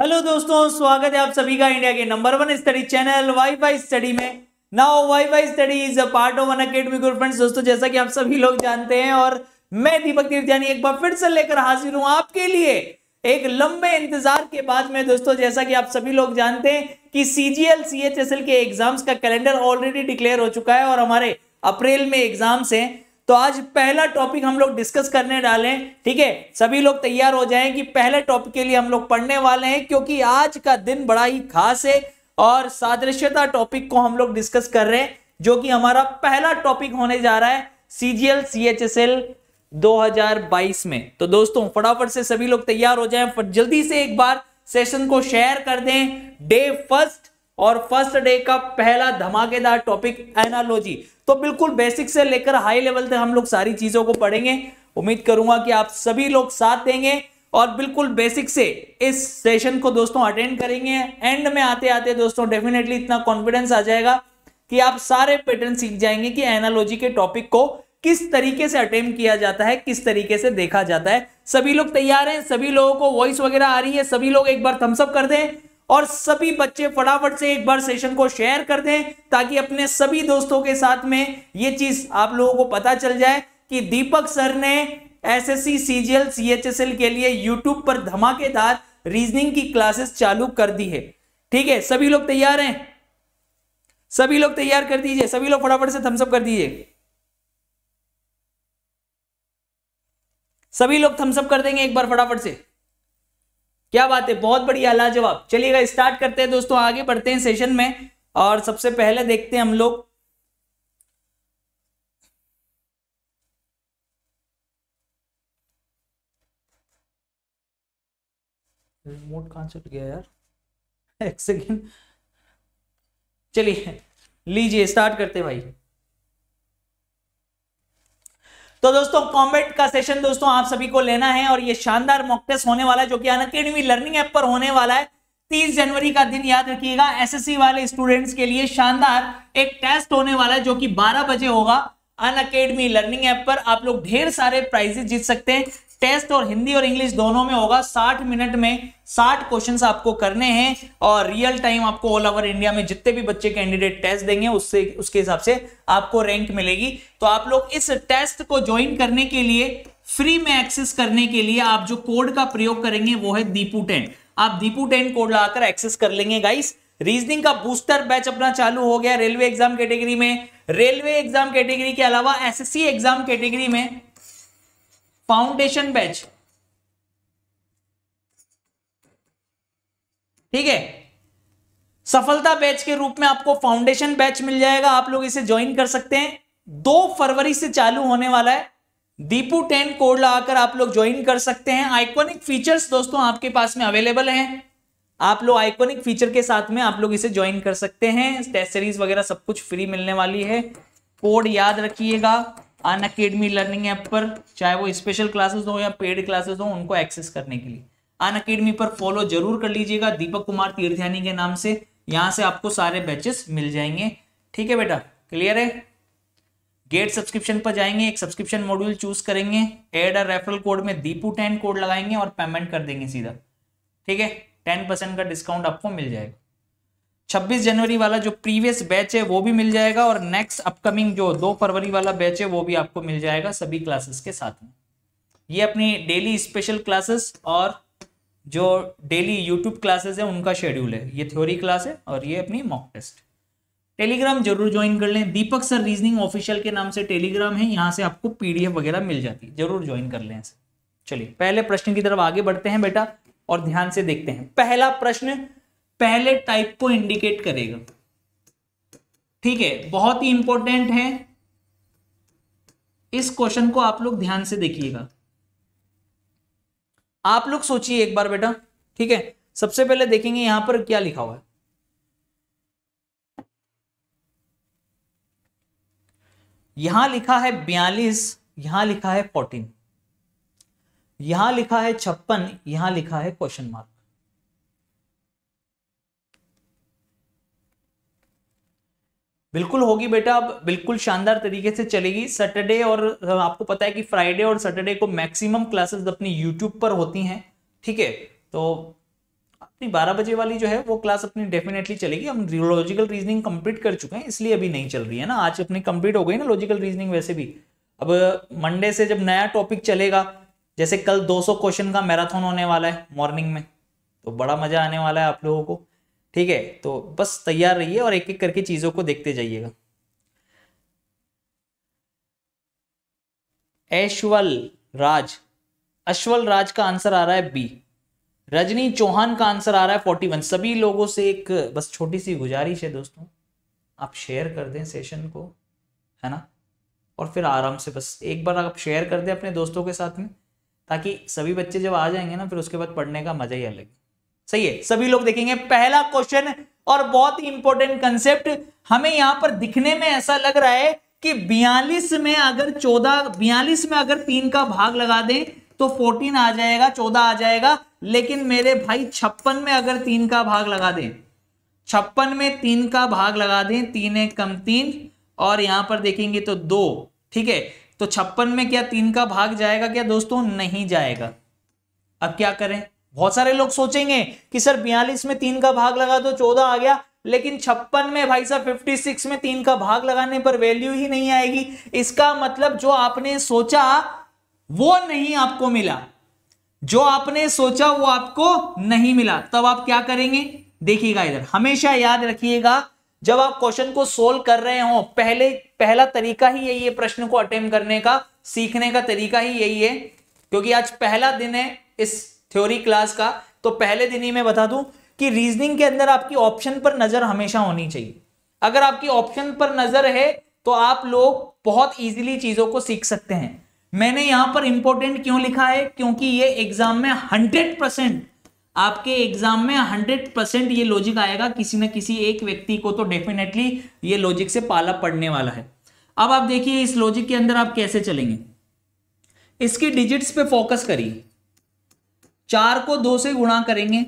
hello दोस्तों स्वागत है आप सभी का इंडिया के number one study channel wifi study में now wifi study is a part of one academy good friends दोस्तों जैसा कि आप सभी लोग जानते हैं और मैं दीपक तीर्थयानी एक बार फिर से लेकर हाजिर हूं आपके लिए एक लंबे इंतजार के बाद में दोस्तों जैसा कि आप सभी लोग जानते हैं कि सीजीएल सी के एग्जाम्स का कैलेंडर ऑलरेडी डिक्लेयर हो चुका है और हमारे अप्रैल में एग्जाम्स हैं तो आज पहला टॉपिक हम लोग डिस्कस करने डाले ठीक है सभी लोग तैयार हो जाएं कि पहले टॉपिक के लिए हम लोग पढ़ने वाले हैं क्योंकि आज का दिन बड़ा ही खास है और सादृश्यता टॉपिक को हम लोग डिस्कस कर रहे हैं जो कि हमारा पहला टॉपिक होने जा रहा है सीजीएल हजार 2022 में तो दोस्तों फटाफट से सभी लोग तैयार हो जाएं जल्दी से एक बार सेशन को शेयर कर दें डे फर्स्ट और फर्स्ट डे का पहला धमाकेदार टॉपिक एनालॉजी तो बिल्कुल बेसिक से लेकर हाई लेवल तक हम लोग सारी चीजों को पढ़ेंगे उम्मीद करूंगा कि आप सभी लोग साथ देंगे और बिल्कुल बेसिक से इस सेशन को दोस्तों अटेंड करेंगे एंड में आते आते दोस्तों डेफिनेटली इतना कॉन्फिडेंस आ जाएगा कि आप सारे पैटर्न सीख जाएंगे कि एनालॉजी के टॉपिक को किस तरीके से अटेम्प किया जाता है किस तरीके से देखा जाता है सभी लोग तैयार हैं सभी लोगों को वॉइस वगैरह आ रही है सभी लोग एक बार थम्सअप कर दें और सभी बच्चे फटाफट से एक बार सेशन को शेयर कर दें ताकि अपने सभी दोस्तों के साथ में ये चीज आप लोगों को पता चल जाए कि दीपक सर ने एसएससी सीजीएल सीएचएसएल के लिए यूट्यूब पर धमाकेदार रीजनिंग की क्लासेस चालू कर दी है ठीक है सभी लोग तैयार हैं सभी लोग तैयार कर दीजिए सभी लोग फटाफट से थम्सअप कर दीजिए सभी लोग थम्सअप कर देंगे एक बार फटाफट से क्या बात है बहुत बढ़िया लाजवाब चलिएगा स्टार्ट करते हैं दोस्तों आगे बढ़ते हैं सेशन में और सबसे पहले देखते हैं हम लोग रिमोट कहां चल गया यार एक सेकेंड चलिए लीजिए स्टार्ट करते हैं भाई तो दोस्तों कॉम्बेट का सेशन दोस्तों आप सभी को लेना है और ये शानदार मॉक टेस्ट होने वाला है जो कि अनकेडमी लर्निंग ऐप पर होने वाला है तीस जनवरी का दिन याद रखिएगा एसएससी वाले स्टूडेंट्स के लिए शानदार एक टेस्ट होने वाला है जो कि 12 बजे होगा अन अकेडमी लर्निंग ऐप पर आप लोग ढेर सारे प्राइजेस जीत सकते हैं टेस्ट और हिंदी और इंग्लिश दोनों में होगा 60 मिनट में 60 क्वेश्चंस आपको करने हैं और रियल टाइम आपको ऑल ओवर इंडिया में जितने भी बच्चे कैंडिडेट टेस्ट देंगे उससे उसके हिसाब से आपको रैंक मिलेगी तो आप लोग इस टेस्ट को ज्वाइन करने के लिए फ्री में एक्सेस करने के लिए आप जो कोड का प्रयोग करेंगे वो है दीपू टेन आप दीपू टेन कोड लाकर एक्सेस कर लेंगे गाइस रीजनिंग का बूस्टर बैच अपना चालू हो गया रेलवे एग्जाम कैटेगरी में रेलवे एग्जाम कैटेगरी के अलावा एसएससी एग्जाम कैटेगरी में फाउंडेशन बैच ठीक है सफलता बैच के रूप में आपको फाउंडेशन बैच मिल जाएगा आप लोग इसे ज्वाइन कर सकते हैं दो फरवरी से चालू होने वाला है दीपू टेन कोड लगाकर आप लोग ज्वाइन कर सकते हैं आइकॉनिक फीचर्स दोस्तों आपके पास में अवेलेबल हैं आप लोग आइकॉनिक फीचर के साथ में आप लोग इसे ज्वाइन कर सकते हैं टेस्ट सीरीज वगैरह सब कुछ फ्री मिलने वाली है कोड याद रखिएगा अन अकेडमी लर्निंग ऐप पर चाहे वो स्पेशल क्लासेस हो या पेड क्लासेस हो उनको एक्सेस करने के लिए अन अकेडमी पर फॉलो जरूर कर लीजिएगा दीपक कुमार तीर्थयानी के नाम से यहाँ से आपको सारे बैचेस मिल जाएंगे ठीक है बेटा क्लियर है गेट सब्सक्रिप्शन पर जाएंगे एक सब्सक्रिप्शन मॉड्यूल चूज करेंगे एड और रेफरल कोड में दीपू टेन कोड लगाएंगे और पेमेंट कर देंगे सीधा ठीक है टेन परसेंट का डिस्काउंट आपको मिल जाएगा 26 जनवरी वाला जो प्रीवियस बैच है वो भी मिल जाएगा और नेक्स्ट अपकमिंग जो दो फरवरी वाला बैच है वो भी आपको मिल जाएगा सभी क्लासेस के साथ में ये अपनी डेली स्पेशल क्लासेस और जो डेली यूट्यूब क्लासेस है उनका शेड्यूल है ये थ्योरी क्लास है और ये अपनी मॉक टेस्ट टेलीग्राम जरूर ज्वाइन कर लें दीपक सर रीजनिंग ऑफिशियल के नाम से टेलीग्राम है यहाँ से आपको पीडीएफ वगैरह मिल जाती है जरूर ज्वाइन कर लें चलिए पहले प्रश्न की तरफ आगे बढ़ते हैं बेटा और ध्यान से देखते हैं पहला प्रश्न पहले टाइप को इंडिकेट करेगा ठीक है बहुत ही इंपॉर्टेंट है इस क्वेश्चन को आप लोग ध्यान से देखिएगा आप लोग सोचिए एक बार बेटा ठीक है सबसे पहले देखेंगे यहां पर क्या लिखा हुआ है यहां लिखा है बयालीस यहां लिखा है फोर्टीन यहां लिखा है छप्पन यहां लिखा है क्वेश्चन मार्क बिल्कुल होगी बेटा अब बिल्कुल शानदार तरीके से चलेगी सैटरडे और आपको पता है कि फ्राइडे और सैटरडे को मैक्सिमम क्लासेस अपनी यूट्यूब पर होती हैं ठीक है तो अपनी बारह बजे वाली जो है वो क्लास अपनी डेफिनेटली चलेगी हम लॉजिकल रीजनिंग कंप्लीट कर चुके हैं इसलिए अभी नहीं चल रही है ना आज अपनी कंप्लीट हो गई ना लॉजिकल रीजनिंग वैसे भी अब मंडे से जब नया टॉपिक चलेगा जैसे कल दो क्वेश्चन का मैराथन होने वाला है मॉर्निंग में तो बड़ा मजा आने वाला है आप लोगों को ठीक है तो बस तैयार रहिए और एक एक करके चीज़ों को देखते जाइएगा ऐश्वल राज अश्वल राज का आंसर आ रहा है बी रजनी चौहान का आंसर आ रहा है फोर्टी वन सभी लोगों से एक बस छोटी सी गुजारिश है दोस्तों आप शेयर कर दें सेशन को है ना और फिर आराम से बस एक बार आप शेयर कर दें अपने दोस्तों के साथ में ताकि सभी बच्चे जब आ जाएंगे ना फिर उसके बाद पढ़ने का मज़ा ही अलग है सही है सभी लोग देखेंगे पहला क्वेश्चन और बहुत ही इंपॉर्टेंट कंसेप्ट हमें यहां पर दिखने में ऐसा लग रहा है कि 42 में अगर 14 42 में अगर तीन का भाग लगा दें तो 14 आ जाएगा 14 आ जाएगा लेकिन मेरे भाई छप्पन में अगर तीन का भाग लगा दें छप्पन में तीन का भाग लगा दें तीन एक कम तीन और यहां पर देखेंगे तो दो ठीक है तो छप्पन में क्या तीन का भाग जाएगा क्या दोस्तों नहीं जाएगा अब क्या करें बहुत सारे लोग सोचेंगे कि सर बयालीस में तीन का भाग लगा तो चौदह आ गया लेकिन छप्पन में भाई साहब 56 में तीन का भाग लगाने पर वैल्यू ही नहीं आएगी इसका मतलब जो आपने सोचा वो नहीं आपको मिला जो आपने सोचा वो आपको नहीं मिला तब आप क्या करेंगे देखिएगा इधर हमेशा याद रखिएगा जब आप क्वेश्चन को सोल्व कर रहे हो पहले पहला तरीका ही यही है प्रश्न को अटेम्प्ट करने का सीखने का तरीका ही यही है क्योंकि आज पहला दिन है इस थ्योरी क्लास का तो पहले दिन ही मैं बता दूं कि रीजनिंग के अंदर आपकी ऑप्शन पर नज़र हमेशा होनी चाहिए अगर आपकी ऑप्शन पर नज़र है तो आप लोग बहुत इजीली चीज़ों को सीख सकते हैं मैंने यहां पर इंपॉर्टेंट क्यों लिखा है क्योंकि ये एग्जाम में हंड्रेड परसेंट आपके एग्जाम में हंड्रेड परसेंट ये लॉजिक आएगा किसी न किसी एक व्यक्ति को तो डेफिनेटली ये लॉजिक से पाला पड़ने वाला है अब आप देखिए इस लॉजिक के अंदर आप कैसे चलेंगे इसकी डिजिट्स पे फोकस करिए चार को दो से गुणा करेंगे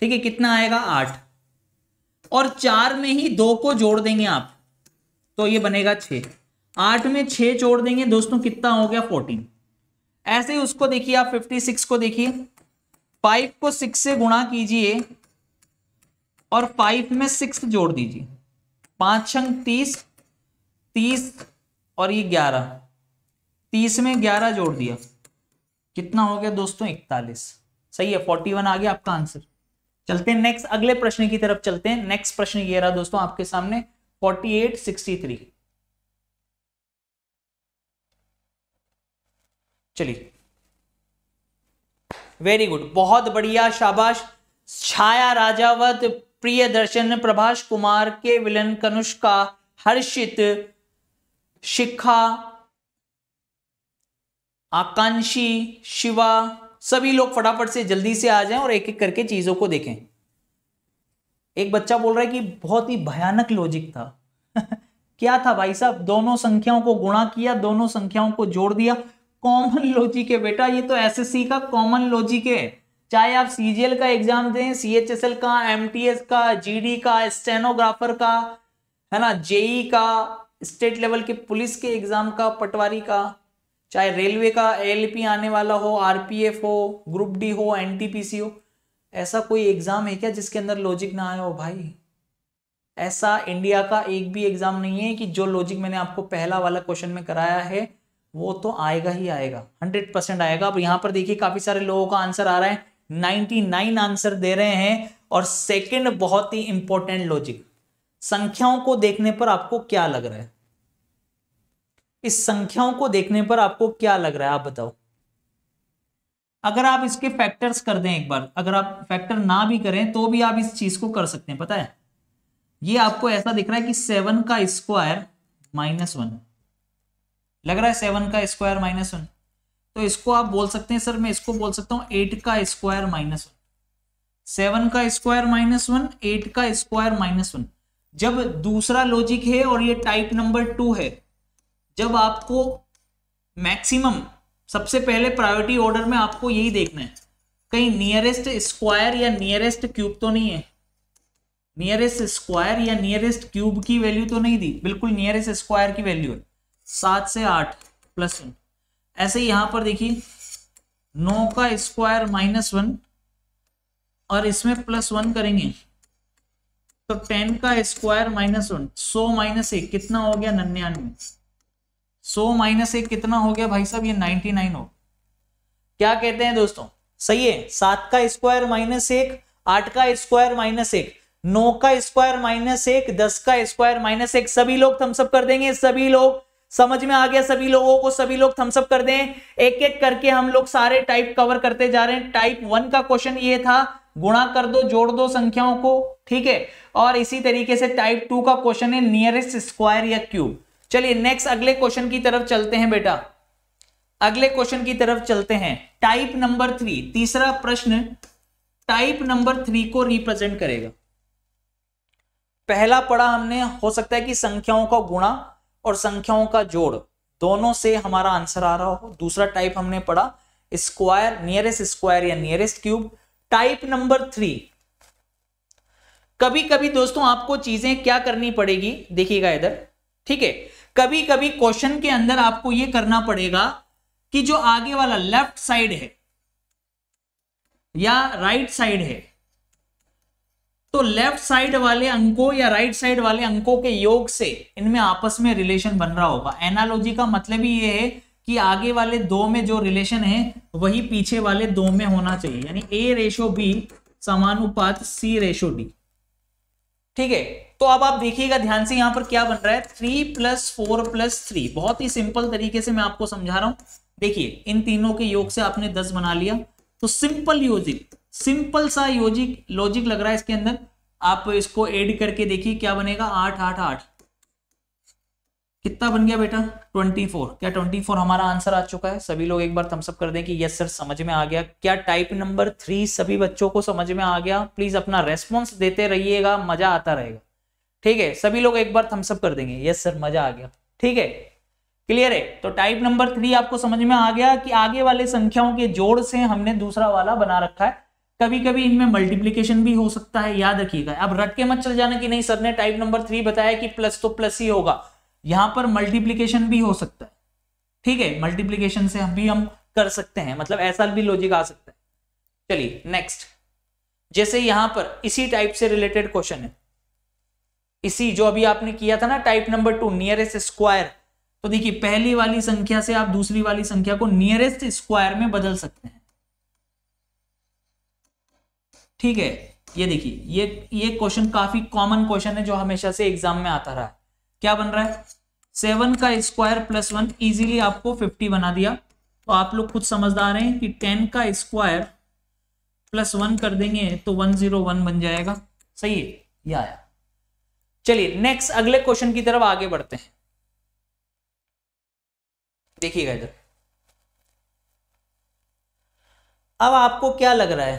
ठीक है कितना आएगा आठ और चार में ही दो को जोड़ देंगे आप तो ये बनेगा छ आठ में छ जोड़ देंगे दोस्तों कितना हो गया फोर्टीन ऐसे ही उसको देखिए आप फिफ्टी सिक्स को देखिए फाइव को सिक्स से गुणा कीजिए और फाइव में सिक्स जोड़ दीजिए पांच छंग तीस तीस और ये ग्यारह तीस में ग्यारह जोड़ दिया कितना हो गया दोस्तों इकतालीस सही है फोर्टी वन आ गया आपका आंसर चलते हैं नेक्स्ट अगले प्रश्न की तरफ चलते हैं नेक्स्ट प्रश्न ये रहा दोस्तों आपके सामने फोर्टी एट सिक्सटी थ्री चलिए वेरी गुड बहुत बढ़िया शाबाश छाया राजावत प्रिय दर्शन प्रभाष कुमार के विलन कनुष्का हर्षित शिखा आकांक्षी शिवा सभी लोग फटाफट से जल्दी से आ जाएं और एक एक करके चीजों को देखें एक बच्चा बोल रहा है कि बहुत ही भयानक लॉजिक था क्या था भाई साहब दोनों संख्याओं को गुणा किया दोनों संख्याओं को जोड़ दिया कॉमन लॉजिक है बेटा ये तो एसएससी का कॉमन लॉजिक है चाहे आप सीजीएल का एग्जाम दें सीएचएसएल का एमटीएस का जीडी का स्टेनोग्राफर का है ना जेई e का स्टेट लेवल के पुलिस के एग्जाम का पटवारी का चाहे रेलवे का एल आने वाला हो आर हो ग्रुप डी हो एन हो ऐसा कोई एग्ज़ाम है क्या जिसके अंदर लॉजिक ना आया हो भाई ऐसा इंडिया का एक भी एग्ज़ाम नहीं है कि जो लॉजिक मैंने आपको पहला वाला क्वेश्चन में कराया है वो तो आएगा ही आएगा हंड्रेड परसेंट आएगा अब यहाँ पर देखिए काफ़ी सारे लोगों का आंसर आ रहा है नाइन्टी नाइन आंसर दे रहे हैं और सेकंड बहुत ही इंपॉर्टेंट लॉजिक संख्याओं को देखने पर आपको क्या लग रहा है इस संख्याओं को देखने पर आपको क्या लग रहा है आप बताओ अगर आप इसके फैक्टर्स कर दें एक बार अगर आप फैक्टर ना भी करें तो भी आप इस चीज को कर सकते हैं पता है ये आपको ऐसा दिख रहा है कि सेवन का स्क्वायर माइनस वन लग रहा है सेवन का स्क्वायर माइनस वन तो इसको आप बोल सकते हैं सर मैं इसको बोल सकता हूं एट का स्क्वायर माइनस वन सेवन का स्क्वायर माइनस वन एट का स्क्वायर माइनस वन जब दूसरा लॉजिक है और ये टाइप नंबर टू है जब आपको मैक्सिमम सबसे पहले प्रायोरिटी ऑर्डर में आपको यही देखना है कहीं नियरेस्ट स्क्वायर या नियरेस्ट क्यूब तो नहीं है नियरेस्ट स्क्वायर या नियरेस्ट क्यूब की वैल्यू तो नहीं दी बिल्कुल नियरेस्ट स्क्वायर की वैल्यू है सात से आठ प्लस वन ऐसे यहां पर देखिए नौ का स्क्वायर माइनस वन और इसमें प्लस वन करेंगे तो टेन का square minus one so minus एक कितना हो गया नन्यानवे सो माइनस एक कितना हो गया भाई साहब ये नाइनटी नाइन हो क्या कहते हैं दोस्तों सही है सात का स्क्वायर माइनस एक आठ का स्क्वायर माइनस एक नौ का स्क्वायर माइनस एक दस का स्क्वायर माइनस एक सभी लोग थम्सअप कर देंगे सभी लोग समझ में आ गया सभी लोगों को सभी लोग थम्सअप कर दें एक एक करके हम लोग सारे टाइप कवर करते जा रहे हैं टाइप वन का क्वेश्चन ये था गुणा कर दो जोड़ दो संख्याओं को ठीक है और इसी तरीके से टाइप टू का क्वेश्चन है नियरेस्ट स्क्वायर या क्यूब चलिए नेक्स्ट अगले क्वेश्चन की तरफ चलते हैं बेटा अगले क्वेश्चन की तरफ चलते हैं टाइप नंबर थ्री तीसरा प्रश्न टाइप नंबर थ्री को रिप्रेजेंट करेगा पहला पढ़ा हमने हो सकता है कि संख्याओं का गुणा और संख्याओं का जोड़ दोनों से हमारा आंसर आ रहा हो दूसरा टाइप हमने पढ़ा स्क्वायर नियरेस्ट स्क्वायर या nearest cube type number three कभी कभी दोस्तों आपको चीजें क्या करनी पड़ेगी देखिएगा इधर ठीक है कभी कभी क्वेश्चन के अंदर आपको यह करना पड़ेगा कि जो आगे वाला लेफ्ट साइड है या राइट साइड है तो लेफ्ट साइड वाले अंकों या राइट साइड वाले अंकों के योग से इनमें आपस में रिलेशन बन रहा होगा एनालॉजी का मतलब ही ये है कि आगे वाले दो में जो रिलेशन है वही पीछे वाले दो में होना चाहिए यानी ए रेशो बी समानुपात सी रेशो डी ठीक है तो अब आप देखिएगा ध्यान से यहां पर क्या बन रहा है three plus four plus three बहुत ही सिंपल तरीके से मैं आपको समझा रहा हूं देखिए इन तीनों के योग से आपने दस बना लिया तो सिंपल योजिक सिंपल सा योजिक लॉजिक लग रहा है इसके अंदर आप इसको एड करके देखिए क्या बनेगा आठ आठ आठ कितना बन गया बेटा 24 क्या 24 हमारा आंसर आ चुका है सभी लोग एक बार थम्सअप कर दें कि यस सर समझ में आ गया क्या टाइप नंबर थ्री सभी बच्चों को समझ में आ गया प्लीज अपना रेस्पॉन्स देते रहिएगा मजा आता रहेगा ठीक है सभी लोग एक बार थम्सअप कर देंगे यस सर मजा आ गया ठीक है क्लियर है तो टाइप नंबर थ्री आपको समझ में आ गया कि आगे वाले संख्याओं के जोड़ से हमने दूसरा वाला बना रखा है कभी कभी इनमें मल्टीप्लीकेशन भी हो सकता है याद रखिएगा अब रट के मत चल जाना कि नहीं सर ने टाइप नंबर थ्री बताया कि प्लस तो प्लस ही होगा यहां पर मल्टीप्लीकेशन भी हो सकता है ठीक है मल्टीप्लीकेशन से हम भी हम कर सकते हैं मतलब ऐसा भी लॉजिक आ सकता है चलिए नेक्स्ट जैसे यहां पर इसी टाइप से रिलेटेड क्वेश्चन है इसी जो अभी आपने किया था ना type number two nearest square तो देखिए पहली वाली संख्या से आप दूसरी वाली संख्या को नियरेस्ट स्क्वायर में बदल सकते हैं ठीक है ये देखिए ये ये क्वेश्चन काफी कॉमन क्वेश्चन है जो हमेशा से एग्जाम में आता रहा है क्या बन रहा है सेवन का स्क्वायर प्लस वन इजिली आपको फिफ्टी बना दिया तो आप लोग खुद समझदार हैं कि टेन का स्क्वायर प्लस वन कर देंगे तो वन जीरो वन बन जाएगा सही है यह आया चलिए नेक्स्ट अगले क्वेश्चन की तरफ आगे बढ़ते हैं देखिएगा इधर अब आपको क्या लग रहा है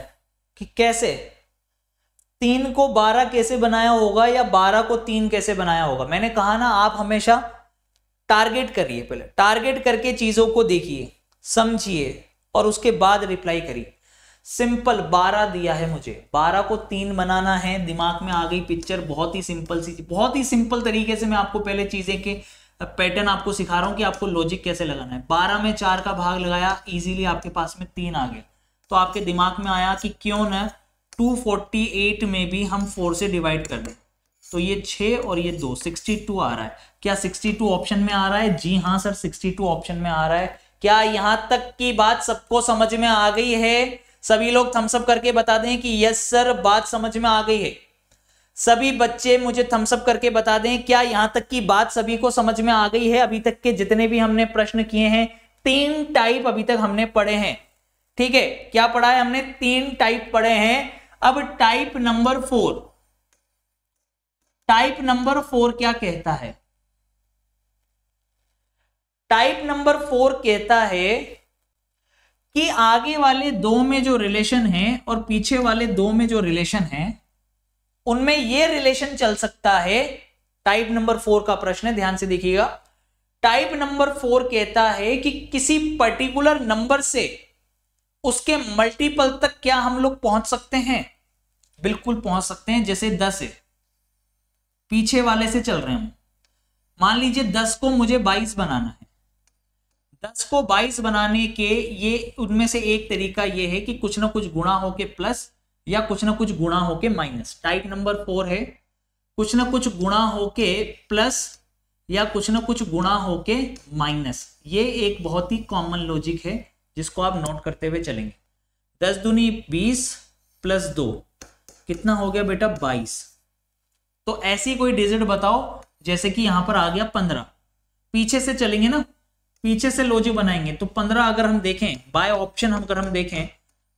कि कैसे तीन को बारह कैसे बनाया होगा या बारह को तीन कैसे बनाया होगा मैंने कहा ना आप हमेशा टारगेट करिए पहले टारगेट करके चीजों को देखिए समझिए और उसके बाद रिप्लाई करिए सिंपल बारह दिया है मुझे बारह को तीन बनाना है दिमाग में आ गई पिक्चर बहुत ही सिंपल सी बहुत ही सिंपल तरीके से मैं आपको पहले चीजें के पैटर्न आपको सिखा रहा हूँ कि आपको लॉजिक कैसे लगाना है बारह में चार का भाग लगाया इजीली आपके पास में तीन आ गया तो आपके दिमाग में आया कि क्यों ना 248 में भी हम फोर से डिवाइड कर दें तो ये 6 और ये दो 62 आ रहा है क्या 62 ऑप्शन में आ रहा है जी हाँ सर 62 ऑप्शन में आ रहा है क्या यहां तक की बात सबको समझ में आ गई है सभी लोग थम्सअप करके बता दें कि यस सर बात समझ में आ गई है सभी बच्चे मुझे थम्सअप करके बता दें क्या यहां तक की बात सभी को समझ में आ गई है अभी तक के जितने भी हमने प्रश्न किए हैं तीन टाइप अभी तक हमने पढ़े हैं ठीक है क्या पढ़ा है हमने तीन टाइप पढ़े हैं अब type number four type number four क्या कहता है टाइप नंबर फोर कहता है कि आगे वाले दो में जो रिलेशन है और पीछे वाले दो में जो रिलेशन है उनमें यह रिलेशन चल सकता है टाइप नंबर फोर का प्रश्न है ध्यान से देखिएगा टाइप नंबर फोर कहता है कि किसी पर्टिकुलर नंबर से उसके मल्टीपल तक क्या हम लोग पहुंच सकते हैं बिल्कुल पहुंच सकते हैं जैसे दस है पीछे वाले से चल रहे हम मान लीजिए दस को मुझे बाईस बनाना है दस को बाईस बनाने के ये उनमें से एक तरीका ये है कि कुछ ना कुछ गुणा होके प्लस या कुछ ना कुछ गुणा होके माइनस टाइप नंबर फोर है कुछ ना कुछ गुणा होके प्लस या कुछ ना कुछ गुणा होके माइनस ये एक बहुत ही कॉमन लॉजिक है जिसको आप नोट करते हुए चलेंगे दस दुनी बीस प्लस दो कितना हो गया बेटा बाईस तो ऐसी कोई डिजिट बताओ जैसे कि यहां पर आ गया पंद्रह पीछे से चलेंगे ना पीछे से लॉजिक बनाएंगे तो पंद्रह अगर हम देखें बाय ऑप्शन अगर हम देखें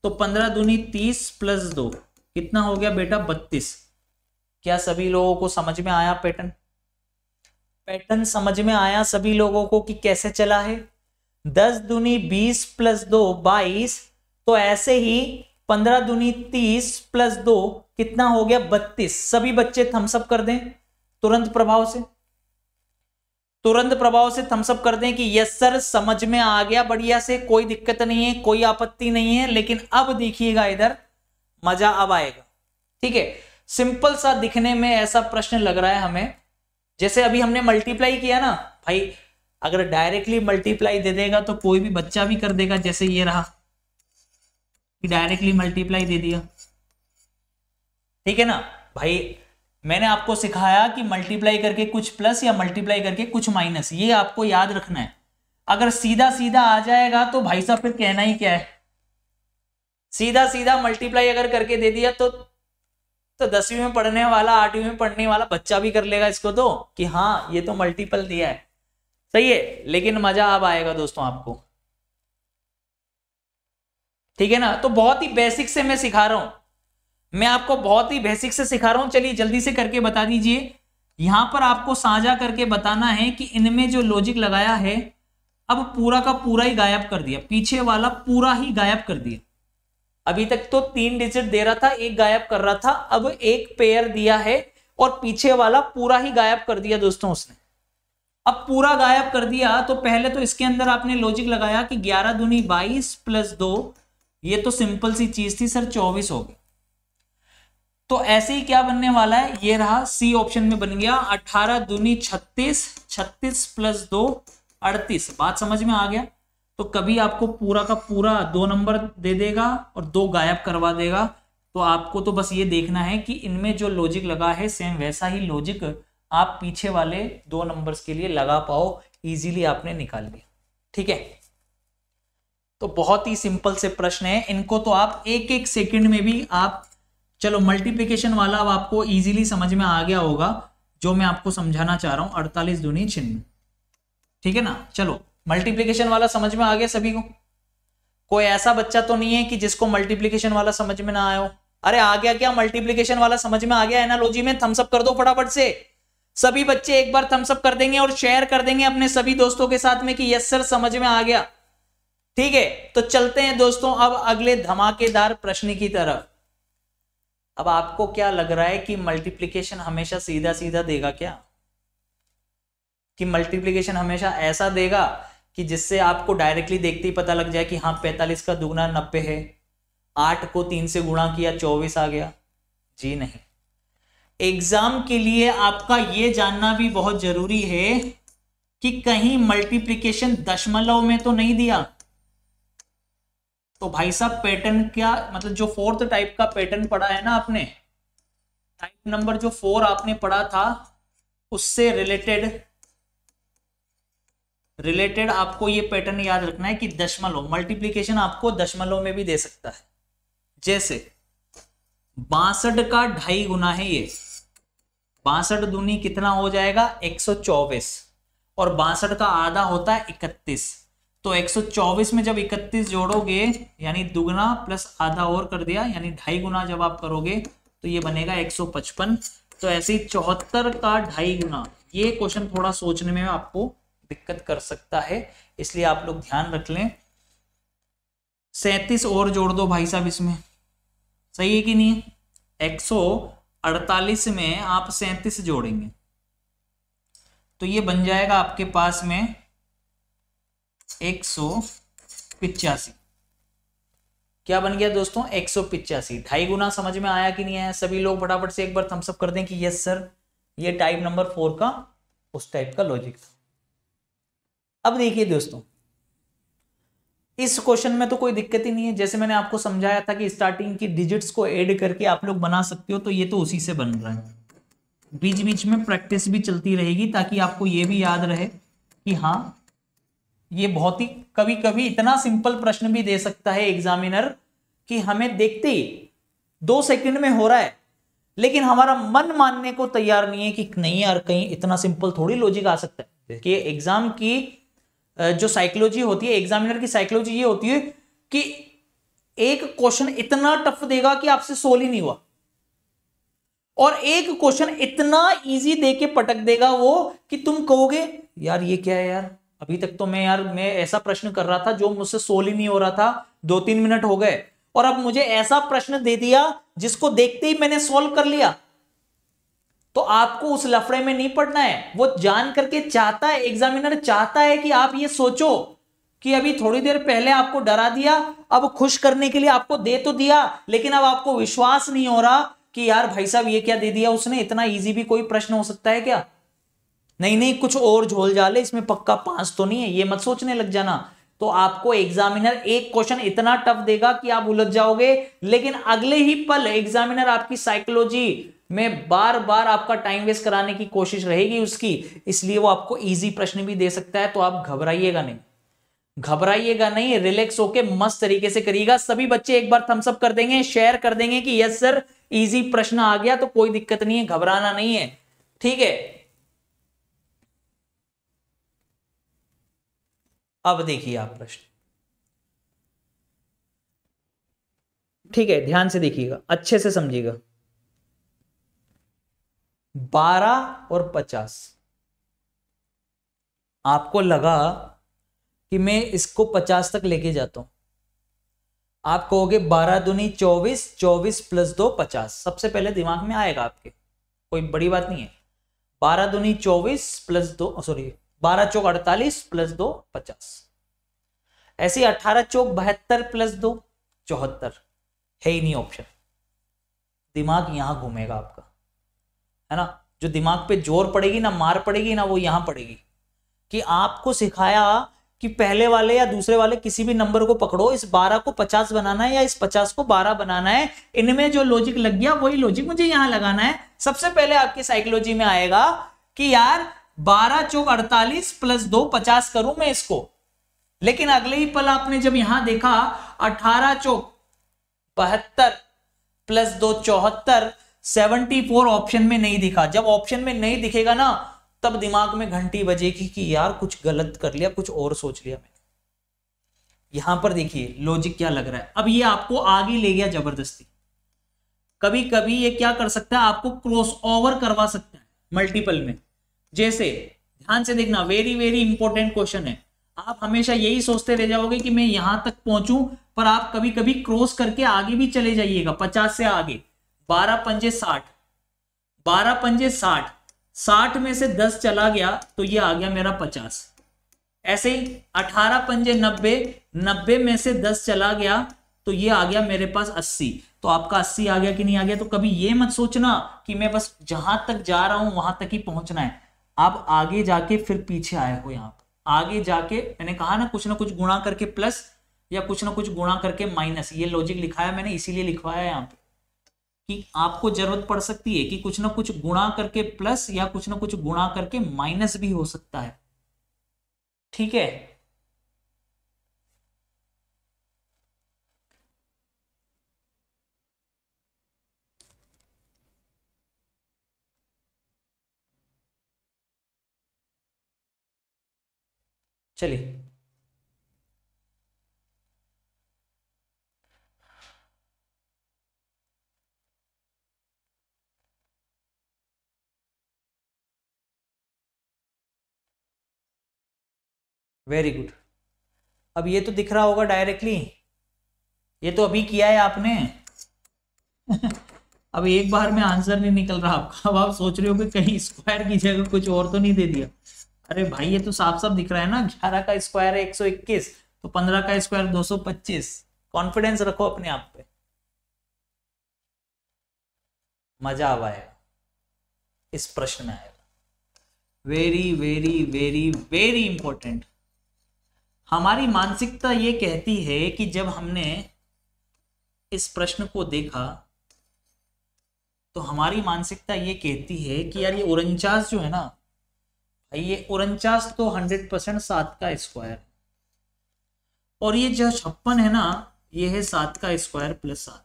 तो पंद्रह दूनी तीस प्लस दो कितना हो गया बेटा बत्तीस क्या सभी लोगों को समझ में आया पैटर्न पैटर्न समझ में आया सभी लोगों को कि कैसे चला है दस दूनी बीस प्लस दो बाईस तो ऐसे ही पंद्रह दूनी तीस प्लस दो कितना हो गया बत्तीस सभी बच्चे थम्सअप कर दें तुरंत प्रभाव से तुरंत प्रभाव से थम्सअप कर दें कि यस सर समझ में आ गया बढ़िया से कोई दिक्कत नहीं है कोई आपत्ति नहीं है लेकिन अब देखिएगा इधर मजा अब आएगा ठीक है सिंपल सा दिखने में ऐसा प्रश्न लग रहा है हमें जैसे अभी हमने मल्टीप्लाई किया ना भाई अगर डायरेक्टली मल्टीप्लाई दे देगा तो कोई भी बच्चा भी कर देगा जैसे ये रहा कि डायरेक्टली मल्टीप्लाई दे दिया ठीक है ना भाई मैंने आपको सिखाया कि मल्टीप्लाई करके कुछ प्लस या मल्टीप्लाई करके कुछ माइनस ये आपको याद रखना है अगर सीधा सीधा आ जाएगा तो भाई साहब फिर कहना ही क्या है सीधा सीधा मल्टीप्लाई अगर करके दे दिया तो तो दसवीं में पढ़ने वाला आठवीं में पढ़ने वाला बच्चा भी कर लेगा इसको तो कि हाँ ये तो मल्टीपल दिया है सही है लेकिन मजा अब आएगा दोस्तों आपको ठीक है ना तो बहुत ही बेसिक से मैं सिखा रहा हूं मैं आपको बहुत ही बेसिक से सिखा रहा हूं चलिए जल्दी से करके बता दीजिए यहां पर आपको साझा करके बताना है कि इनमें जो लॉजिक लगाया है अब पूरा का पूरा ही गायब कर दिया पीछे वाला पूरा ही गायब कर दिया अभी तक तो तीन डिजिट दे रहा था एक गायब कर रहा था अब एक पेयर दिया है और पीछे वाला पूरा ही गायब कर दिया दोस्तों उसने अब पूरा गायब कर दिया तो पहले तो इसके अंदर आपने लॉजिक लगाया कि ग्यारह दूनी बाईस प्लस दो ये तो सिंपल सी चीज थी सर चौबीस हो गई तो ऐसे ही क्या बनने वाला है ये रहा सी ऑप्शन में बन गया अठारह दूनी छत्तीस छत्तीस प्लस दो अड़तीस बात समझ में आ गया तो कभी आपको पूरा का पूरा दो नंबर दे देगा और दो गायब करवा देगा तो आपको तो बस ये देखना है कि इनमें जो लॉजिक लगा है सेम वैसा ही लॉजिक आप पीछे वाले दो नंबर्स के लिए लगा पाओ इजीली आपने निकाल लिया ठीक है तो बहुत ही सिंपल से प्रश्न है इनको तो आप एक एक सेकंड में भी आप चलो मल्टीप्लीकेशन वाला अब आपको इजीली समझ में आ गया होगा जो मैं आपको समझाना चाह रहा हूं अड़तालीस दूनी छिन्न ठीक है ना चलो मल्टीप्लीकेशन वाला समझ में आ गया सभी को कोई ऐसा बच्चा तो नहीं है कि जिसको मल्टीप्लीकेशन वाला समझ में ना आयो अरे आ गया क्या मल्टीप्लीकेशन वाला समझ में आ गया एनालॉजी में थम्सअप कर दो फटाफट से सभी बच्चे एक बार थम्सअप कर देंगे और शेयर कर देंगे अपने सभी दोस्तों के साथ में कि यस सर समझ में आ गया ठीक है तो चलते हैं दोस्तों अब अगले धमाकेदार प्रश्न की तरफ अब आपको क्या लग रहा है कि मल्टीप्लीकेशन हमेशा सीधा सीधा देगा क्या कि मल्टीप्लीकेशन हमेशा ऐसा देगा कि जिससे आपको डायरेक्टली देखते ही पता लग जाए कि हाँ पैंतालीस का दुगना नब्बे है आठ को तीन से गुणा किया चौबीस आ गया जी नहीं एग्जाम के लिए आपका ये जानना भी बहुत जरूरी है कि कहीं मल्टीप्लीकेशन दशमलव में तो नहीं दिया तो भाई साहब पैटर्न क्या मतलब जो फोर्थ टाइप का पैटर्न पढ़ा है ना आपने टाइप नंबर जो फोर आपने पढ़ा था उससे रिलेटेड रिलेटेड आपको ये पैटर्न याद रखना है कि दशमलव मल्टीप्लीकेशन आपको दशमलव में भी दे सकता है जैसे बासठ का ढाई गुना है ये बासठ दूनी कितना हो जाएगा एक और बासठ का आधा होता है इकतीस तो 124 में जब 31 जोड़ोगे यानी दुगना प्लस आधा और कर दिया यानी ढाई गुना जब आप करोगे तो ये बनेगा 155 तो ऐसे ही चौहत्तर का ढाई गुना ये क्वेश्चन थोड़ा सोचने में आपको दिक्कत कर सकता है इसलिए आप लोग ध्यान रख लें सैतीस और जोड़ दो भाई साहब इसमें सही है कि नहीं एक अड़तालीस में आप सैतीस जोड़ेंगे तो ये बन जाएगा आपके पास में एक पिचासी क्या बन गया दोस्तों एक सौ पिचासी ढाई गुना समझ में आया कि नहीं आया सभी लोग फटाफट से एक बार थम्सअप कर दें कि यस सर ये टाइप नंबर फोर का उस टाइप का लॉजिक था अब देखिए दोस्तों इस क्वेश्चन में तो कोई दिक्कत ही नहीं है जैसे मैंने आपको समझाया था कि स्टार्टिंग की डिजिट्स को ऐड करके आप लोग बना सकते हो तो ये तो उसी से बन रहा है बीच बीच में प्रैक्टिस भी चलती रहेगी ताकि आपको ये भी याद रहे कि हाँ ये बहुत ही कभी कभी इतना सिंपल प्रश्न भी दे सकता है एग्जामिनर कि हमें देखते ही दो सेकंड में हो रहा है लेकिन हमारा मन मानने को तैयार नहीं है कि नहीं यार कहीं इतना सिंपल थोड़ी लॉजिक आ सकता है कि एग्जाम की जो साइकोलॉजी होती है एग्जामिनर की साइकोलॉजी ये होती है कि एक क्वेश्चन इतना टफ देगा कि आपसे सोल ही नहीं हुआ और एक क्वेश्चन इतना इजी दे के पटक देगा वो कि तुम कहोगे यार ये क्या है यार अभी तक तो मैं यार मैं ऐसा प्रश्न कर रहा था जो मुझसे सोल ही नहीं हो रहा था दो तीन मिनट हो गए और अब मुझे ऐसा प्रश्न दे दिया जिसको देखते ही मैंने सोल्व कर लिया तो आपको उस लफड़े में नहीं पड़ना है वो जान करके चाहता है एग्जामिनर चाहता है कि आप ये सोचो कि अभी थोड़ी देर पहले आपको डरा दिया अब खुश करने के लिए आपको दे तो दिया लेकिन अब आपको विश्वास नहीं हो रहा कि यार भाई साहब ये क्या दे दिया उसने इतना इजी भी कोई प्रश्न हो सकता है क्या नहीं नहीं कुछ और झोल झाले इसमें पक्का पांच तो नहीं है ये मत सोचने लग जाना तो आपको एग्जामिनर एक क्वेश्चन इतना टफ देगा कि आप उलझ जाओगे लेकिन अगले ही पल एग्जामिनर आपकी साइकोलॉजी में बार बार आपका टाइम वेस्ट कराने की कोशिश रहेगी उसकी इसलिए वो आपको इजी प्रश्न भी दे सकता है तो आप घबराइएगा नहीं घबराइएगा नहीं रिलैक्स होके मस्त तरीके से करिएगा सभी बच्चे एक बार थम्सअप कर देंगे शेयर कर देंगे कि यस सर इजी प्रश्न आ गया तो कोई दिक्कत नहीं है घबराना नहीं है ठीक है अब देखिए आप प्रश्न ठीक है ध्यान से देखिएगा अच्छे से समझिएगा बारह और पचास आपको लगा कि मैं इसको पचास तक लेके जाता हूं आप कहोगे बारह दुनी चौबीस चौबीस प्लस दो पचास सबसे पहले दिमाग में आएगा आपके कोई बड़ी बात नहीं है बारह दुनी चौबीस प्लस दो सॉरी बारह चौक अड़तालीस प्लस दो पचास ऐसे अठारह चौक बहत्तर प्लस दो चौहत्तर है ही नहीं ऑप्शन दिमाग यहां घूमेगा आपका है ना जो दिमाग पे जोर पड़ेगी ना मार पड़ेगी ना वो यहां पड़ेगी कि आपको सिखाया कि पहले वाले या दूसरे वाले किसी भी नंबर को पकड़ो इस 12 को 50 बनाना है या इस 50 को 12 बनाना है इनमें जो लॉजिक लग गया वही लॉजिक मुझे यहां लगाना है सबसे पहले आपकी साइकोलॉजी में आएगा कि यार बारह चौक अड़तालीस प्लस दो पचास करूं मैं इसको लेकिन अगले ही पल आपने जब यहां देखा अठारह चौक बहत्तर प्लस दो चौहत्तर सेवनटी फोर ऑप्शन में नहीं दिखा जब ऑप्शन में नहीं दिखेगा ना तब दिमाग में घंटी बजेगी कि यार कुछ गलत कर लिया कुछ और सोच लिया मैंने यहां पर देखिए लॉजिक क्या लग रहा है अब ये आपको आगे ले गया जबरदस्ती कभी कभी ये क्या कर सकता है आपको क्रॉस ओवर करवा सकता है मल्टीपल में जैसे ध्यान से देखना वेरी वेरी इंपॉर्टेंट क्वेश्चन है आप हमेशा यही सोचते रह जाओगे कि मैं यहां तक पहुंचू पर आप कभी कभी क्रॉस करके आगे भी चले जाइएगा पचास से आगे बारह पंजे साठ बारह पंजे साठ साठ में से दस चला गया तो ये आ गया मेरा पचास ऐसे ही अठारह पंजे नब्बे नब्बे में से दस चला गया तो ये आ गया मेरे पास अस्सी तो आपका अस्सी आ गया कि नहीं आ गया तो कभी ये मत सोचना कि मैं बस जहां तक जा रहा हूं वहां तक ही पहुंचना है आप आगे जाके फिर पीछे आए हो यहाँ पर आगे जाके मैंने कहा ना कुछ ना कुछ गुणा करके प्लस या कुछ ना कुछ गुणा करके माइनस ये लॉजिक लिखाया मैंने इसीलिए लिखवाया यहाँ पे कि आपको जरूरत पड़ सकती है कि कुछ ना कुछ गुणा करके प्लस या कुछ ना कुछ गुणा करके माइनस भी हो सकता है ठीक है चलिए वेरी गुड अब ये तो दिख रहा होगा डायरेक्टली ये तो अभी किया है आपने अब एक बार में आंसर नहीं निकल रहा आपका अब आप सोच रहे हो कि कहीं स्क्वायर की जगह कुछ और तो नहीं दे दिया अरे भाई ये तो साफ साफ दिख रहा है ना ग्यारह का स्क्वायर है एक सौ इक्कीस तो पंद्रह का स्क्वायर दो सौ पच्चीस कॉन्फिडेंस रखो अपने आप पे मजा आवा इस प्रश्न में आएगा very very very very important हमारी मानसिकता ये कहती है कि जब हमने इस प्रश्न को देखा तो हमारी मानसिकता ये कहती है कि यार ये उनचास जो है ना ये उनचास तो हंड्रेड परसेंट सात का स्क्वायर और ये जो छप्पन है ना ये है सात का स्क्वायर प्लस सात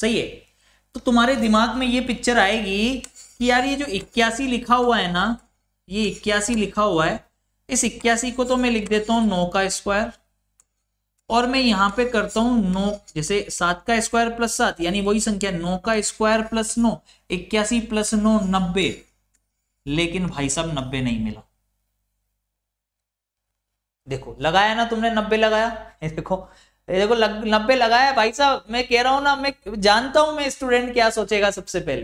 सही है तो तुम्हारे दिमाग में ये पिक्चर आएगी कि यार ये जो इक्यासी लिखा हुआ है ना ये इक्यासी लिखा हुआ है इस इक्यासी को तो मैं लिख देता हूं नौ का स्क्वायर और मैं यहां पे करता हूं नौ जैसे सात का स्क्वायर प्लस सात यानी वही संख्या नौ का स्क्वायर प्लस नौ इक्यासी प्लस नौ नब्बे लेकिन भाई साहब नब्बे नहीं मिला देखो लगाया ना तुमने नब्बे लगाया देखो देखो लग, नब्बे लगाया भाई साहब मैं कह रहा हूं ना मैं जानता हूं मैं स्टूडेंट क्या सोचेगा सबसे पहले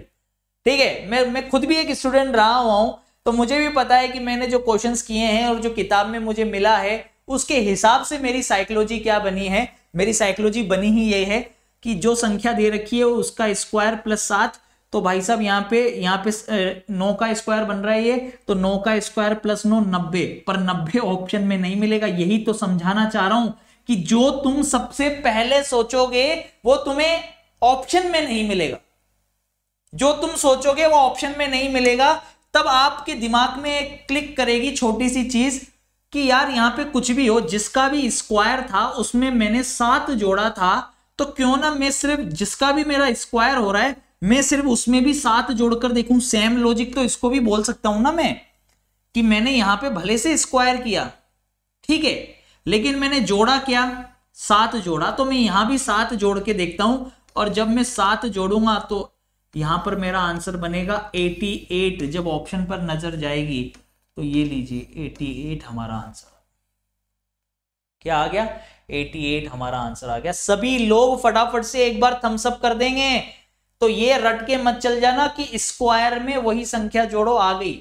ठीक है मैं मैं खुद भी एक स्टूडेंट रहा हुआ हूं तो मुझे भी पता है कि मैंने जो क्वेश्चंस किए हैं और जो किताब में मुझे मिला है उसके हिसाब से मेरी साइकोलॉजी क्या बनी है मेरी साइकोलॉजी बनी ही ये है कि जो संख्या दे रखी है उसका स्क्वायर प्लस सात तो भाई साहब यहाँ पे यहाँ पे नौ का स्क्वायर बन रहा है ये तो नौ का स्क्वायर प्लस नौ नब्बे पर नब्बे ऑप्शन में नहीं मिलेगा यही तो समझाना चाह रहा हूं कि जो तुम सबसे पहले सोचोगे वो तुम्हें ऑप्शन में नहीं मिलेगा जो तुम सोचोगे वो ऑप्शन में नहीं मिलेगा तब आपके दिमाग में एक क्लिक करेगी छोटी सी चीज कि यार यहां पे कुछ भी हो जिसका भी स्क्वायर था उसमें मैंने सात जोड़ा था तो क्यों ना मैं सिर्फ जिसका भी मेरा स्क्वायर हो रहा है मैं सिर्फ उसमें भी सात जोड़कर देखूं सेम लॉजिक तो इसको भी बोल सकता हूं ना मैं कि मैंने यहां पे भले से स्क्वायर किया ठीक है लेकिन मैंने जोड़ा क्या सात जोड़ा तो मैं यहां भी सात जोड़ के देखता हूं और जब मैं सात जोड़ूंगा तो यहां पर मेरा आंसर बनेगा 88 जब ऑप्शन पर नजर जाएगी तो ये लीजिए 88 हमारा आंसर क्या आ गया 88 हमारा आंसर आ गया सभी लोग फटाफट से एक बार थम्सअप कर देंगे तो ये रट के मत चल जाना कि स्क्वायर में वही संख्या जोड़ो आ गई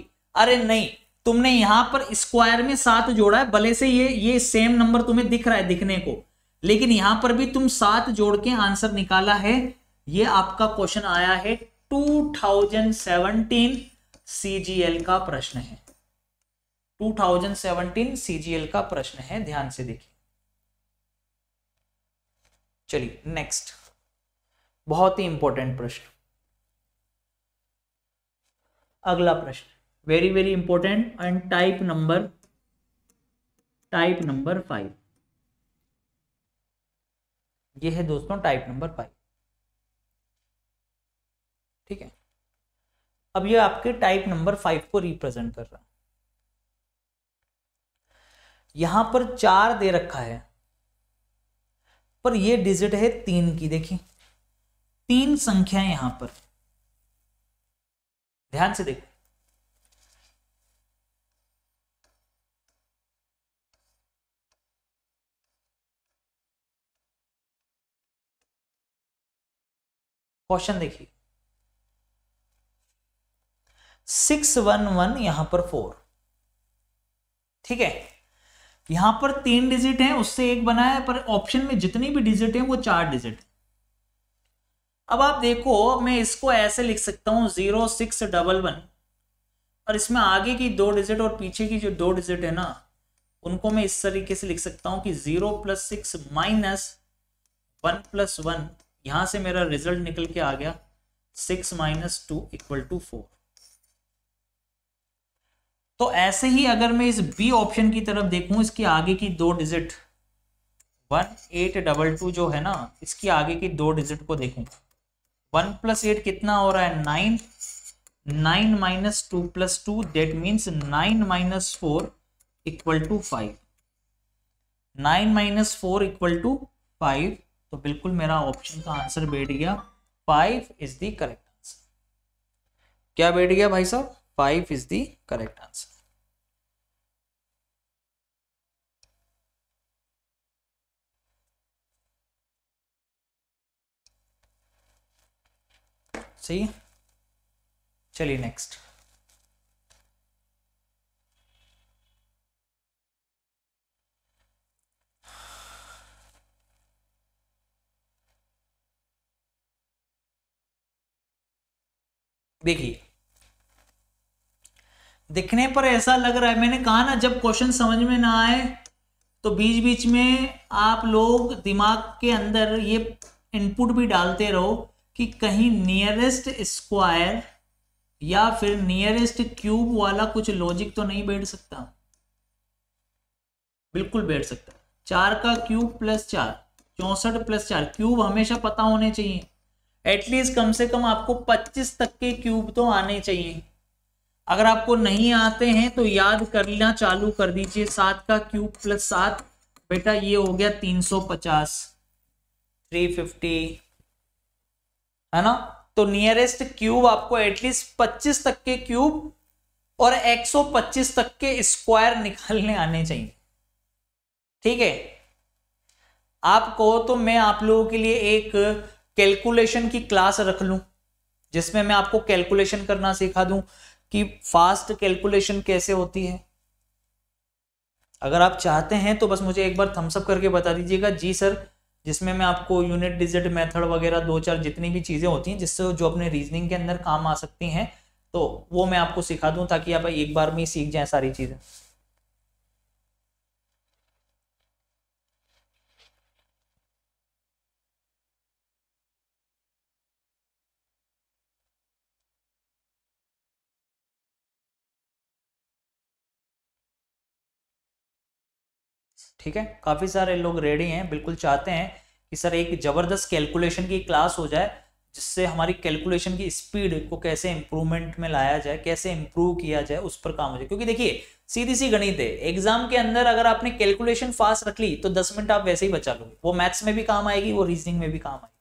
अरे नहीं तुमने यहां पर स्क्वायर में सात जोड़ा है भले से ये ये सेम नंबर तुम्हें दिख रहा है दिखने को लेकिन यहां पर भी तुम सात जोड़ के आंसर निकाला है ये आपका क्वेश्चन आया है 2017 एल का प्रश्न है 2017 एल का प्रश्न है ध्यान से देखिए चलिए नेक्स्ट बहुत ही इंपॉर्टेंट प्रश्न अगला प्रश्न very very important and type number type number five ये है दोस्तों टाइप नंबर फाइव ठीक है अब ये आपके टाइप नंबर फाइव को रिप्रेजेंट कर रहा है यहां पर चार दे रखा है पर ये डिजिट है तीन की देखिए तीन संख्या यहां पर ध्यान से देखो क्वेश्चन देखिए सिक्स वन वन यहां पर फोर ठीक है यहां पर तीन डिजिट है उससे एक बना है पर ऑप्शन में जितनी भी डिजिट है वो चार डिजिट है अब आप देखो मैं इसको ऐसे लिख सकता हूँ जीरो सिक्स डबल वन और इसमें आगे की दो डिजिट और पीछे की जो दो डिजिट है ना उनको मैं इस तरीके से लिख सकता हूँ कि zero plus six minus one plus one यहां से मेरा रिजल्ट निकल के आ गया six minus two equal to four तो ऐसे ही अगर मैं इस बी ऑप्शन की तरफ देखूं इसकी आगे की दो digit one eight double two जो है ना इसकी आगे की दो डिजिट को देखूं वन प्लस एट कितना हो रहा है nine nine minus two plus two that means nine minus four equal to five nine minus four equal to five तो बिल्कुल मेरा ऑप्शन का आंसर बैठ गया five is the correct answer क्या बैठ गया भाई साहब five is the correct answer सही है चलिए नेक्स्ट देखिए दिखने पर ऐसा लग रहा है मैंने कहा ना जब क्वेश्चन समझ में ना आए तो बीच बीच में आप लोग दिमाग के अंदर ये इनपुट भी डालते रहो कि कहीं नियरेस्ट स्क्वायर या फिर नियरेस्ट क्यूब वाला कुछ लॉजिक तो नहीं बैठ सकता बिल्कुल बैठ सकता चार का क्यूब प्लस चार चौसठ प्लस चार क्यूब हमेशा पता होने चाहिए एटलीस्ट कम से कम आपको 25 तक के क्यूब तो आने चाहिए अगर आपको नहीं आते हैं तो याद करना चालू कर दीजिए सात का क्यूब प्लस सात बेटा ये हो गया 350 350 है ना तो नियरेस्ट क्यूब आपको एटलीस्ट 25 तक के क्यूब और 125 तक के स्क्वायर निकालने आने चाहिए ठीक है आप कहो तो मैं आप लोगों के लिए एक कैलकुलेशन की क्लास रख लूं जिसमें मैं आपको कैलकुलेशन करना सिखा दूं कि फास्ट कैलकुलेशन कैसे होती है अगर आप चाहते हैं तो बस मुझे एक बार थम्सअप करके बता दीजिएगा जी सर जिसमें मैं आपको यूनिट डिजिट मेथड वगैरह दो चार जितनी भी चीज़ें होती हैं जिससे जो अपने रीजनिंग के अंदर काम आ सकती हैं तो वो मैं आपको सिखा दूँ ताकि आप एक बार में सीख जाएँ सारी चीज़ें ठीक है काफ़ी सारे लोग रेडी हैं बिल्कुल चाहते हैं कि सर एक ज़बरदस्त कैलकुलेशन की क्लास हो जाए जिससे हमारी कैलकुलेशन की स्पीड को कैसे इम्प्रूवमेंट में लाया जाए कैसे इम्प्रूव किया जाए उस पर काम हो जाए क्योंकि देखिए सीधी सी गणित है एग्जाम के अंदर अगर आपने कैलकुलेशन फास्ट रख ली तो दस मिनट आप वैसे ही बचा लोगे वो मैथ्स में भी काम आएगी वो रीजनिंग में भी काम आएगी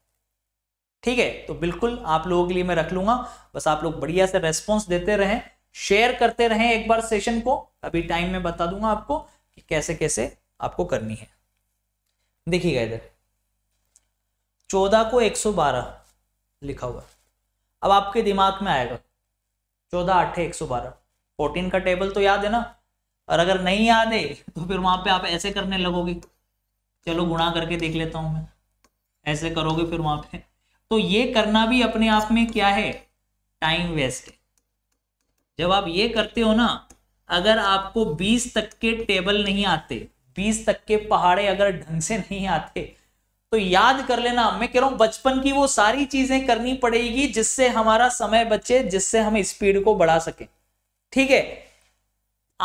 ठीक है तो बिल्कुल आप लोगों के लिए मैं रख लूंगा बस आप लोग बढ़िया से रेस्पॉन्स देते रहें शेयर करते रहें एक बार सेशन को अभी टाइम में बता दूंगा आपको कि कैसे कैसे आपको करनी है देखिएगा इधर चौदह को एक सौ बारह लिखा हुआ अब आपके दिमाग में आएगा चौदह अट्ठे एक सौ बारह फोर्टीन का टेबल तो याद है ना और अगर नहीं याद है तो फिर वहां पे आप ऐसे करने लगोगे चलो गुणा करके देख लेता हूं मैं ऐसे करोगे फिर वहां पे तो ये करना भी अपने आप में क्या है टाइम वेस्ट है जब आप ये करते हो ना अगर आपको 20 तक के टेबल नहीं आते बीस तक के पहाड़े अगर ढंग से नहीं आते तो याद कर लेना मैं कह रहा हूं बचपन की वो सारी चीजें करनी पड़ेगी जिससे हमारा समय बचे जिससे हम स्पीड को बढ़ा सके ठीक है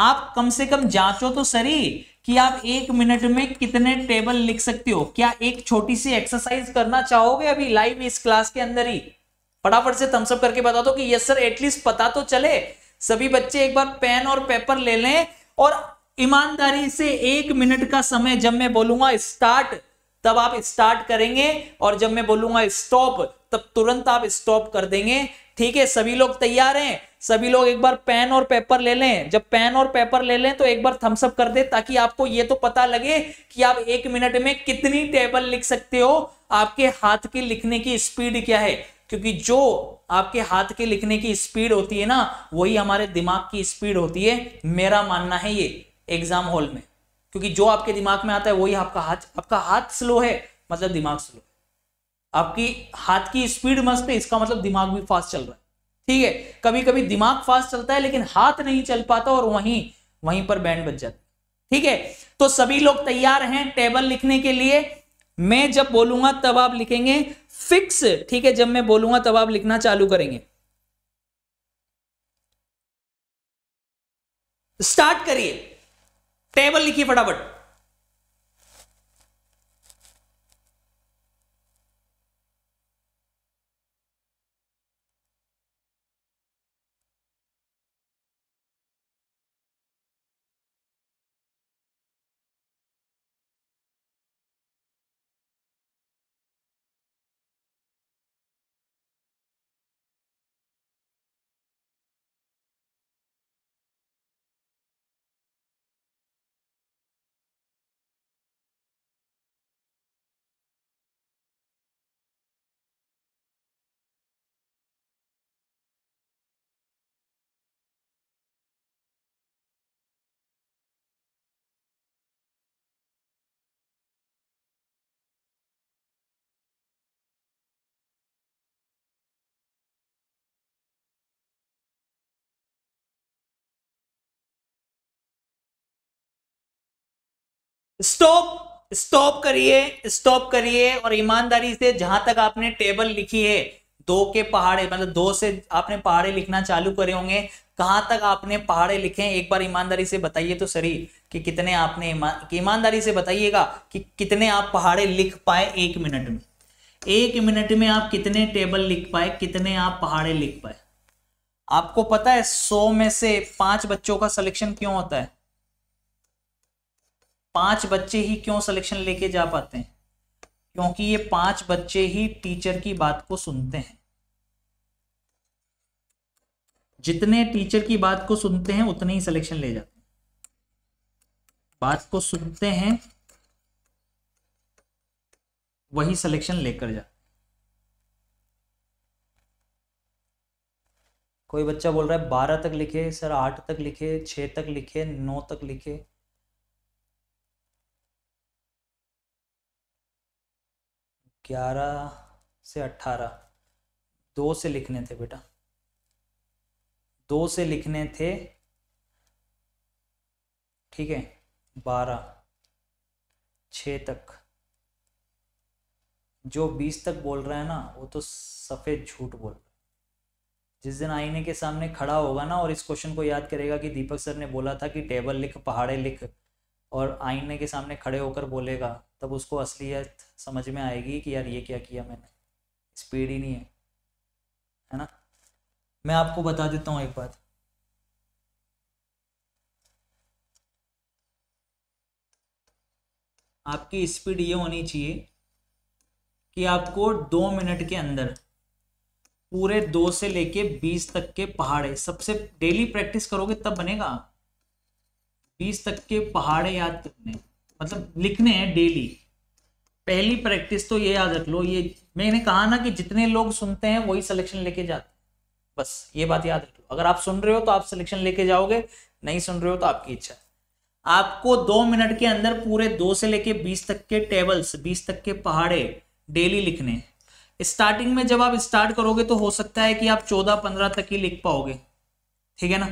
आप कम से कम जांचो तो सही कि आप एक मिनट में कितने टेबल लिख सकते हो क्या एक छोटी सी एक्सरसाइज करना चाहोगे अभी लाइव इस क्लास के अंदर ही फटाफट से थम्सअप करके बता दो कि यस सर एटलीस्ट पता तो चले सभी बच्चे एक बार पेन और पेपर ले लें और ईमानदारी से एक मिनट का समय जब मैं बोलूंगा स्टार्ट तब आप स्टार्ट करेंगे और जब मैं बोलूंगा स्टॉप तब तुरंत आप स्टॉप कर देंगे ठीक है सभी लोग तैयार हैं सभी लोग एक बार पेन और पेपर ले लें जब पेन और पेपर ले लें तो एक बार थम्सअप कर दे ताकि आपको ये तो पता लगे कि आप एक मिनट में कितनी टेबल लिख सकते हो आपके हाथ के लिखने की स्पीड क्या है क्योंकि जो आपके हाथ के लिखने की स्पीड होती है ना वही हमारे दिमाग की स्पीड होती है मेरा मानना है ये एग्जाम हॉल में क्योंकि जो आपके दिमाग में आता है वही आपका हाथ आपका हाथ स्लो है मतलब दिमाग स्लो है आपकी हाथ की स्पीड मस्त है इसका मतलब दिमाग भी फास्ट चल रहा है ठीक है कभी कभी दिमाग फास्ट चलता है लेकिन हाथ नहीं चल पाता और वहीं वहीं पर बैंड बच जाती ठीक है तो सभी लोग तैयार हैं टेबल लिखने के लिए मैं जब बोलूंगा तब आप लिखेंगे फिक्स ठीक है जब मैं बोलूंगा तब आप लिखना चालू करेंगे स्टार्ट करिए टेबल लिखिए फटाफट स्टॉप स्टॉप करिए स्टॉप करिए और ईमानदारी से जहां तक आपने टेबल लिखी है दो के पहाड़े मतलब दो से आपने पहाड़े लिखना चालू करे होंगे कहां तक आपने पहाड़े लिखे एक बार ईमानदारी से बताइए तो सरी कि कितने आपने ईमानदारी से बताइएगा कि कितने आप पहाड़े लिख पाए एक मिनट में एक मिनट में आप कितने टेबल लिख पाए कितने आप पहाड़े लिख पाए आपको पता है सौ में से पांच बच्चों का सिलेक्शन क्यों होता है पांच बच्चे ही क्यों सिलेक्शन लेके जा पाते हैं क्योंकि ये पांच बच्चे ही टीचर की बात को सुनते हैं जितने टीचर की बात को सुनते हैं उतने ही सिलेक्शन ले जाते हैं बात को सुनते हैं वही सिलेक्शन लेकर जाते कोई बच्चा बोल रहा है बारह तक लिखे सर आठ तक लिखे छः तक लिखे नौ तक लिखे ग्यारह से अट्ठारह दो से लिखने थे बेटा दो से लिखने थे ठीक है बारह छ तक जो बीस तक बोल रहा है ना वो तो सफ़ेद झूठ बोल रहा है जिस दिन आईने के सामने खड़ा होगा ना और इस क्वेश्चन को याद करेगा कि दीपक सर ने बोला था कि टेबल लिख पहाड़े लिख और आईने के सामने खड़े होकर बोलेगा तब उसको असलियत समझ में आएगी कि यार ये क्या किया मैंने स्पीड ही नहीं है है ना मैं आपको बता देता हूँ एक बात आपकी स्पीड ये होनी चाहिए कि आपको दो मिनट के अंदर पूरे दो से लेके बीस तक के पहाड़े सबसे डेली प्रैक्टिस करोगे तब बनेगा आप बीस तक के पहाड़े याद करने मतलब लिखने हैं डेली पहली प्रैक्टिस तो ये याद रख लो ये मैंने कहा ना कि जितने लोग सुनते हैं वही सिलेक्शन लेके जाते हैं बस ये बात याद रख लो अगर आप सुन रहे हो तो आप सिलेक्शन लेके जाओगे नहीं सुन रहे हो तो आपकी इच्छा आपको दो मिनट के अंदर पूरे दो से लेके बीस तक के टेबल्स बीस तक के पहाड़े डेली लिखने स्टार्टिंग में जब आप स्टार्ट करोगे तो हो सकता है कि आप चौदह पंद्रह तक ही लिख पाओगे ठीक है ना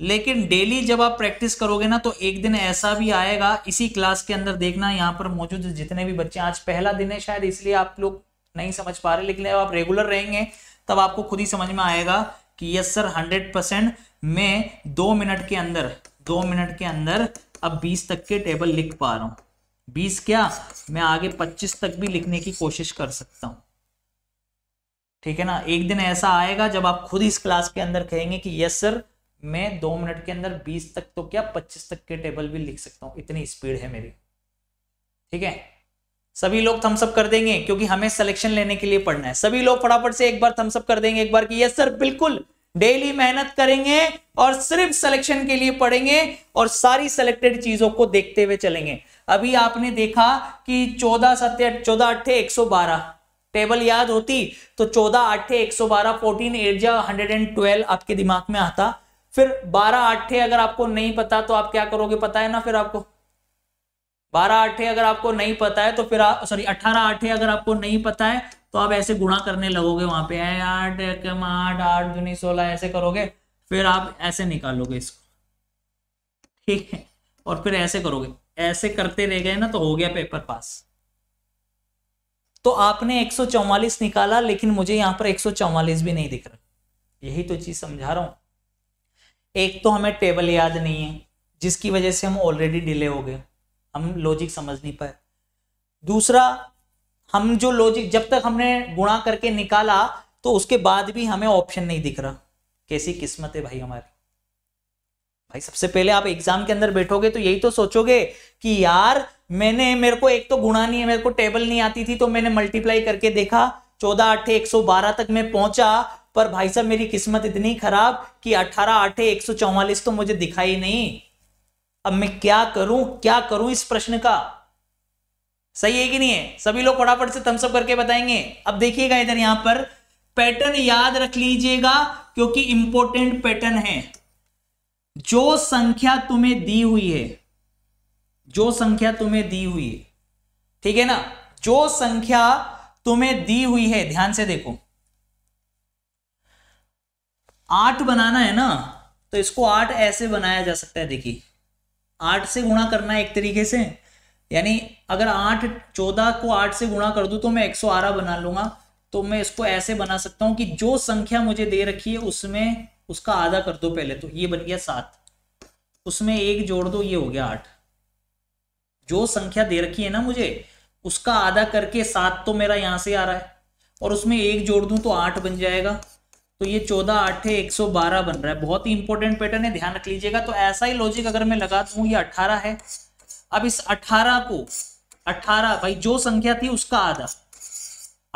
लेकिन डेली जब आप प्रैक्टिस करोगे ना तो एक दिन ऐसा भी आएगा इसी क्लास के अंदर देखना यहाँ पर मौजूद जितने भी बच्चे आज पहला दिन है शायद इसलिए आप लोग नहीं समझ पा रहे लेकिन जब आप रेगुलर रहेंगे तब आपको खुद ही समझ में आएगा कि यस सर हंड्रेड परसेंट मैं दो मिनट के अंदर दो मिनट के अंदर अब बीस तक के टेबल लिख पा रहा हूँ बीस क्या मैं आगे पच्चीस तक भी लिखने की कोशिश कर सकता हूँ ठीक है ना एक दिन ऐसा आएगा जब आप खुद इस क्लास के अंदर कहेंगे कि यस सर मैं दो मिनट के अंदर बीस तक तो क्या पच्चीस तक के टेबल भी लिख सकता हूँ इतनी स्पीड है मेरी ठीक है सभी लोग थम्सअप कर देंगे क्योंकि हमें सिलेक्शन लेने के लिए पढ़ना है सभी लोग फटाफट से एक बार थम्सअप कर देंगे एक बार कि यस सर बिल्कुल डेली मेहनत करेंगे और सिर्फ सिलेक्शन के लिए पढ़ेंगे और सारी सिलेक्टेड चीजों को देखते हुए चलेंगे अभी आपने देखा कि चौदह सत्य चौदह अट्ठे एक सौ बारह टेबल याद होती तो चौदह अट्ठे एक सौ बारह फोर्टीन एट जा हंड्रेड एंड ट्वेल्व आपके दिमाग में आता फिर बारह आठे अगर आपको नहीं पता तो आप क्या करोगे पता है ना फिर आपको बारह आठे अगर आपको नहीं पता है तो फिर आप सॉरी अठारह आठे अगर आपको नहीं पता है तो आप ऐसे गुणा करने लगोगे वहां पे आठ एकम आठ आठ दूनी सोलह ऐसे करोगे फिर आप ऐसे निकालोगे इसको ठीक है और फिर ऐसे करोगे ऐसे करते रह गए ना तो हो गया पेपर पास तो आपने एक निकाला लेकिन मुझे यहाँ पर एक भी नहीं दिख रहा यही तो चीज समझा रहा हूं एक तो हमें टेबल याद नहीं है जिसकी वजह से हम ऑलरेडी डिले हो गए हम लॉजिक समझ नहीं पाए दूसरा हम जो लॉजिक जब तक हमने गुणा करके निकाला तो उसके बाद भी हमें ऑप्शन नहीं दिख रहा कैसी किस्मत है भाई हमारी भाई सबसे पहले आप एग्जाम के अंदर बैठोगे तो यही तो सोचोगे कि यार मैंने मेरे को एक तो गुणा नहीं है मेरे को टेबल नहीं आती थी तो मैंने मल्टीप्लाई करके देखा चौदह आठ एक सौ बारह तक मैं पहुंचा पर भाई साहब मेरी किस्मत इतनी खराब कि अठारह आठे एक सौ चौवालीस तो मुझे दिखाई नहीं अब मैं क्या करूं क्या करूं इस प्रश्न का सही है कि नहीं है सभी लोग फटाफट से थम्सअप करके बताएंगे अब देखिएगा इधर यहां पर पैटर्न याद रख लीजिएगा क्योंकि इंपॉर्टेंट पैटर्न है जो संख्या तुम्हें दी हुई है जो संख्या तुम्हें दी हुई है ठीक है ना जो संख्या तुम्हें दी हुई है ध्यान से देखो आठ बनाना है ना तो इसको आठ ऐसे बनाया जा सकता है देखिए आठ से गुणा करना है एक तरीके से यानी अगर आठ चौदह को आठ से गुणा कर दूं तो मैं एक सौ आरह बना लूंगा तो मैं इसको ऐसे बना सकता हूं कि जो संख्या मुझे दे रखी है उसमें उसका आधा कर दो पहले तो ये बन गया सात उसमें एक जोड़ दो ये हो गया आठ जो संख्या दे रखी है ना मुझे उसका आधा करके सात तो मेरा यहां से आ रहा है और उसमें एक जोड़ दूं तो आठ बन जाएगा तो ये चौदह आठे एक सौ बारह बन रहा है बहुत ही इंपॉर्टेंट पैटर्न है ध्यान रख लीजिएगा तो ऐसा ही लॉजिक अगर मैं लगा दूं ये अठारह है अब इस अठारह को अठारह भाई जो संख्या थी उसका आधा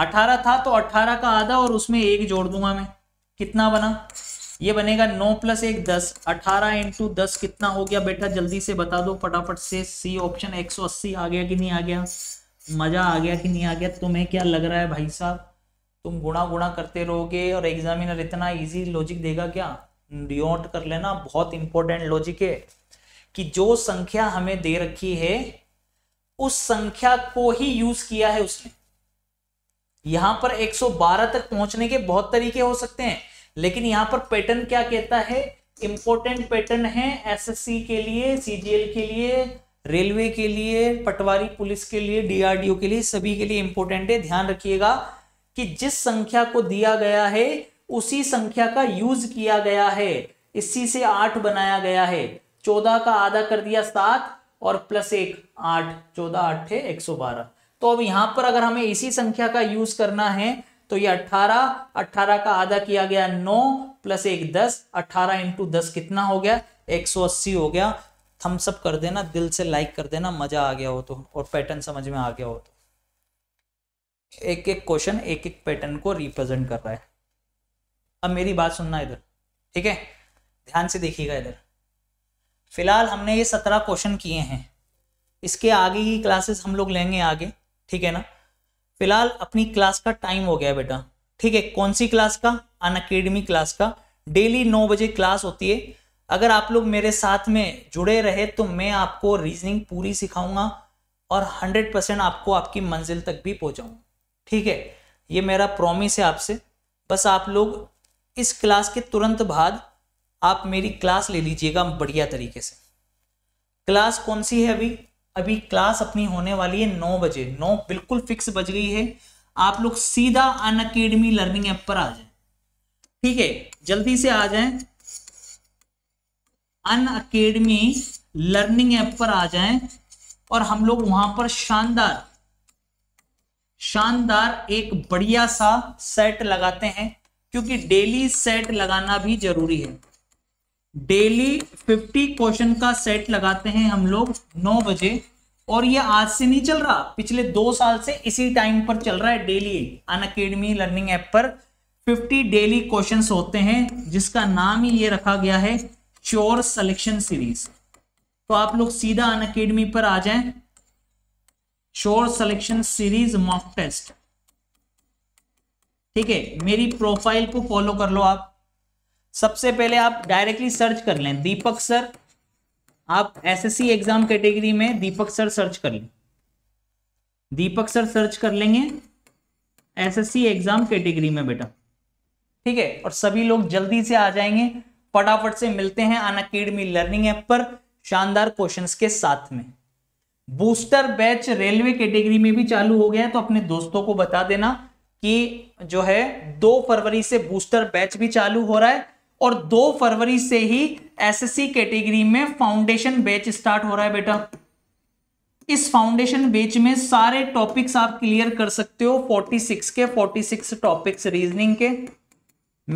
अठारह था तो अठारह का आधा और उसमें एक जोड़ दूंगा मैं कितना बना ये बनेगा नौ प्लस एक दस अठारह इंटू दस कितना हो गया बेटा जल्दी से बता दो फटाफट से सी ऑप्शन एक सौ अस्सी आ गया कि नहीं आ गया मजा आ गया कि नहीं आ गया तुम्हें क्या लग रहा है भाई साहब तुम गुणा गुणा करते रहोगे और एग्जामिनर इतना इजी लॉजिक देगा क्या रिओट कर लेना बहुत इंपॉर्टेंट लॉजिक है कि जो संख्या हमें दे रखी है उस संख्या को ही यूज किया है उसने यहां पर 112 तक पहुंचने के बहुत तरीके हो सकते हैं लेकिन यहां पर पैटर्न क्या कहता है इंपॉर्टेंट पैटर्न है एसएससी के लिए सीजीएल के लिए रेलवे के लिए पटवारी पुलिस के लिए डीआरडीओ के लिए सभी के लिए इंपॉर्टेंट है ध्यान रखिएगा कि जिस संख्या को दिया गया है उसी संख्या का यूज किया गया है इसी से आठ बनाया गया है चौदह का आधा कर दिया सात और प्लस एक आठ चौदह आठ एक सौ बारह तो अब यहां पर अगर हमें इसी संख्या का यूज करना है तो ये अट्ठारह अट्ठारह का आधा किया गया नौ प्लस एक दस अट्ठारह इंटू दस कितना हो गया एक सौ अस्सी हो गया थम्सअप कर देना दिल से लाइक कर देना मजा आ गया हो तो और पैटर्न समझ में आ गया हो तो एक एक क्वेश्चन एक एक पैटर्न को रिप्रेजेंट कर रहा है अब मेरी बात सुनना इधर ठीक है ध्यान से देखिएगा इधर फिलहाल हमने ये सत्रह क्वेश्चन किए हैं इसके आगे की क्लासेस हम लोग लेंगे आगे ठीक है ना फिलहाल अपनी क्लास का टाइम हो गया बेटा ठीक है कौन सी क्लास का अन अकेडमी क्लास का डेली नौ बजे क्लास होती है अगर आप लोग मेरे साथ में जुड़े रहे तो मैं आपको रीजनिंग पूरी सिखाऊंगा और हंड्रेड परसेंट आपको आपकी मंजिल तक भी पहुंचाऊंगा ठीक है ये मेरा प्रॉमिस है आपसे बस आप लोग इस क्लास के तुरंत बाद आप मेरी क्लास ले लीजिएगा बढ़िया तरीके से क्लास कौन सी है अभी अभी क्लास अपनी होने वाली है नौ बजे नौ बिल्कुल फिक्स बज गई है आप लोग सीधा अन अकेडमी लर्निंग ऐप पर आ जाए ठीक है जल्दी से आ जाए अन अकेडमी लर्निंग ऐप पर आ जाए और हम लोग वहां पर शानदार शानदार एक बढ़िया सा सेट लगाते हैं क्योंकि डेली सेट लगाना भी जरूरी है डेली 50 क्वेश्चन का सेट लगाते हैं हम लोग 9 बजे और ये आज से नहीं चल रहा पिछले दो साल से इसी टाइम पर चल रहा है daily Unacademy learning app पर 50 डेली क्वेश्चंस होते हैं जिसका नाम ही ये रखा गया है चोर सिलेक्शन सीरीज तो आप लोग सीधा अन अकेडमी पर आ जाएं शोर सिलेक्शन सीरीज मॉक टेस्ट ठीक है मेरी प्रोफाइल को फॉलो कर लो आप सबसे पहले आप डायरेक्टली सर्च कर लें दीपक सर आप एसएससी एग्जाम कैटेगरी में दीपक सर सर्च कर लें दीपक सर सर्च कर लेंगे एसएससी एग्जाम कैटेगरी में बेटा ठीक है और सभी लोग जल्दी से आ जाएंगे फटाफट से मिलते हैं अन अकेडमी लर्निंग ऐप पर शानदार क्वेश्चंस के साथ में बूस्टर बैच रेलवे कैटेगरी में भी चालू हो गया है तो अपने दोस्तों को बता देना कि जो है दो फरवरी से बूस्टर बैच भी चालू हो रहा है और दो फरवरी से ही एसएससी कैटेगरी में फाउंडेशन बैच स्टार्ट हो रहा है बेटा इस फाउंडेशन बैच में सारे टॉपिक्स आप क्लियर कर सकते हो 46 के 46 टॉपिक्स रीजनिंग के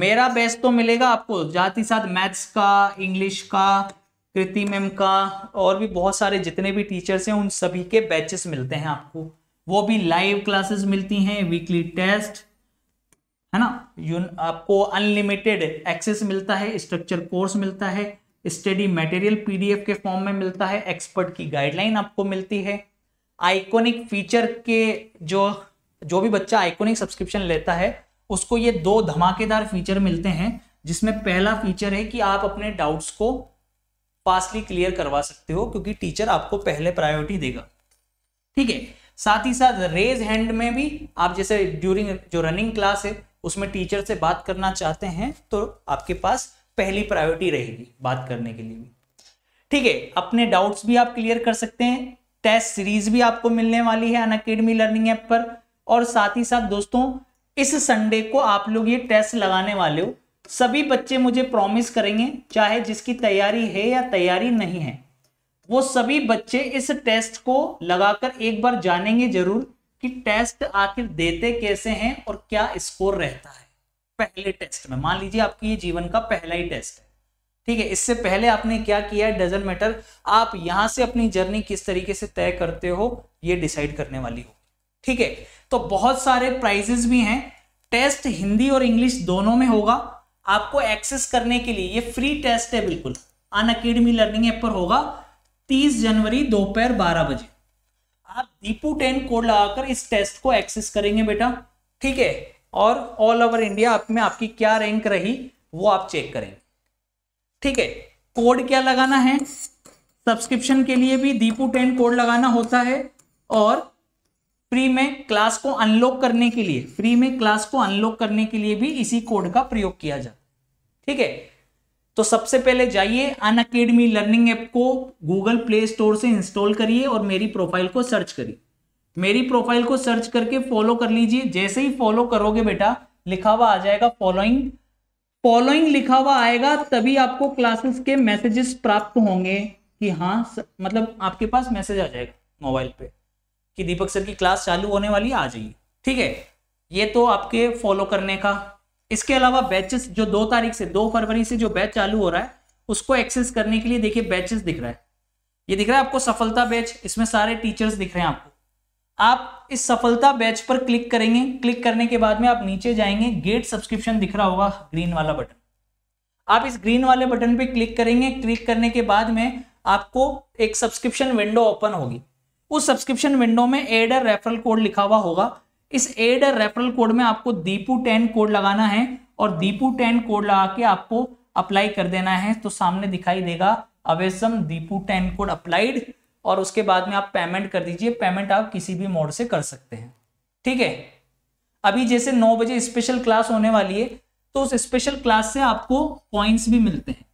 मेरा बेस्ट तो मिलेगा आपको जाति साथ मैथ्स का इंग्लिश का कृति मैम का और भी बहुत सारे जितने भी टीचर्स हैं उन सभी के बैचेस मिलते हैं आपको वो भी लाइव क्लासेस मिलती हैं वीकली टेस्ट है ना यून आपको अनलिमिटेड एक्सेस मिलता है स्ट्रक्चर कोर्स मिलता है स्टडी मटेरियल पीडीएफ के फॉर्म में मिलता है एक्सपर्ट की गाइडलाइन आपको मिलती है आइकॉनिक फीचर के जो जो भी बच्चा आइकॉनिक सब्सक्रिप्शन लेता है उसको ये दो धमाकेदार फीचर मिलते हैं जिसमें पहला फीचर है कि आप अपने डाउट्स को फास्टली क्लियर करवा सकते हो क्योंकि टीचर आपको पहले प्रायोरिटी देगा ठीक है साथ ही साथ रेज हैंड में भी आप जैसे ड्यूरिंग जो रनिंग क्लास है उसमें टीचर से बात करना चाहते हैं तो आपके पास पहली प्रायोरिटी रहेगी बात करने के लिए भी ठीक है अपने डाउट्स भी आप क्लियर कर सकते हैं टेस्ट सीरीज भी आपको मिलने वाली है अन अकेडमी लर्निंग ऐप पर और साथ ही साथ दोस्तों इस संडे को आप लोग ये टेस्ट लगाने वाले हो सभी बच्चे मुझे प्रॉमिस करेंगे चाहे जिसकी तैयारी है या तैयारी नहीं है वो सभी बच्चे इस टेस्ट को लगाकर एक बार जानेंगे जरूर कि टेस्ट आखिर देते कैसे हैं और क्या स्कोर रहता है पहले टेस्ट में मान लीजिए आपकी ये जीवन का पहला ही टेस्ट है ठीक है इससे पहले आपने क्या किया डजेंट मैटर आप यहां से अपनी जर्नी किस तरीके से तय करते हो ये डिसाइड करने वाली हो ठीक है तो बहुत सारे प्राइजेस भी हैं टेस्ट हिंदी और इंग्लिश दोनों में होगा आपको एक्सेस करने के लिए ये फ्री टेस्ट है बिल्कुल अन अकेडमी लर्निंग ऐप पर होगा 30 जनवरी दोपहर 12 बजे आप दीपू टेन कोड लगाकर इस टेस्ट को एक्सेस करेंगे बेटा ठीक है और ऑल ओवर इंडिया आप में आपकी क्या रैंक रही वो आप चेक करेंगे ठीक है कोड क्या लगाना है सब्सक्रिप्शन के लिए भी दीपू टेन कोड लगाना होता है और फ्री में क्लास को अनलॉक करने के लिए फ्री में क्लास को अनलॉक करने के लिए भी इसी कोड का प्रयोग किया जाता है ठीक है तो सबसे पहले जाइए अन अकेडमी लर्निंग ऐप को गूगल प्ले स्टोर से इंस्टॉल करिए और मेरी प्रोफाइल को सर्च करिए मेरी प्रोफाइल को सर्च करके फॉलो कर लीजिए जैसे ही फॉलो करोगे बेटा लिखा हुआ आ जाएगा फॉलोइंग फॉलोइंग लिखा हुआ आएगा तभी आपको क्लासेस के मैसेजेस प्राप्त होंगे कि हाँ स, मतलब आपके पास मैसेज आ जाएगा मोबाइल पे कि दीपक सर की क्लास चालू होने वाली आ जाइए ठीक है ये तो आपके फॉलो करने का इसके अलावा बैचेस जो दो तारीख से दो फरवरी से जो बैच चालू हो रहा है उसको एक्सेस करने के लिए देखिए बैचेस दिख रहा है ये दिख रहा है आपको सफलता बैच इसमें सारे टीचर्स दिख रहे हैं आपको आप इस सफलता बैच पर क्लिक करेंगे क्लिक करने के बाद में आप नीचे जाएंगे गेट सब्सक्रिप्शन दिख रहा होगा ग्रीन वाला बटन आप इस ग्रीन वाले बटन पे क्लिक करेंगे क्लिक करने के बाद में आपको एक सब्सक्रिप्शन विंडो ओपन होगी उस सब्सक्रिप्शन विंडो में एड रेफरल कोड लिखा हुआ होगा इस एड रेफरल कोड में आपको दीपू टेन कोड लगाना है और दीपू टेन कोड लगा के आपको अप्लाई कर देना है तो सामने दिखाई देगा awesome Deepu ten code applied और उसके बाद में आप पेमेंट कर दीजिए पेमेंट आप किसी भी मोड से कर सकते हैं ठीक है अभी जैसे नौ बजे स्पेशल क्लास होने वाली है तो उस स्पेशल क्लास से आपको पॉइंट्स भी मिलते हैं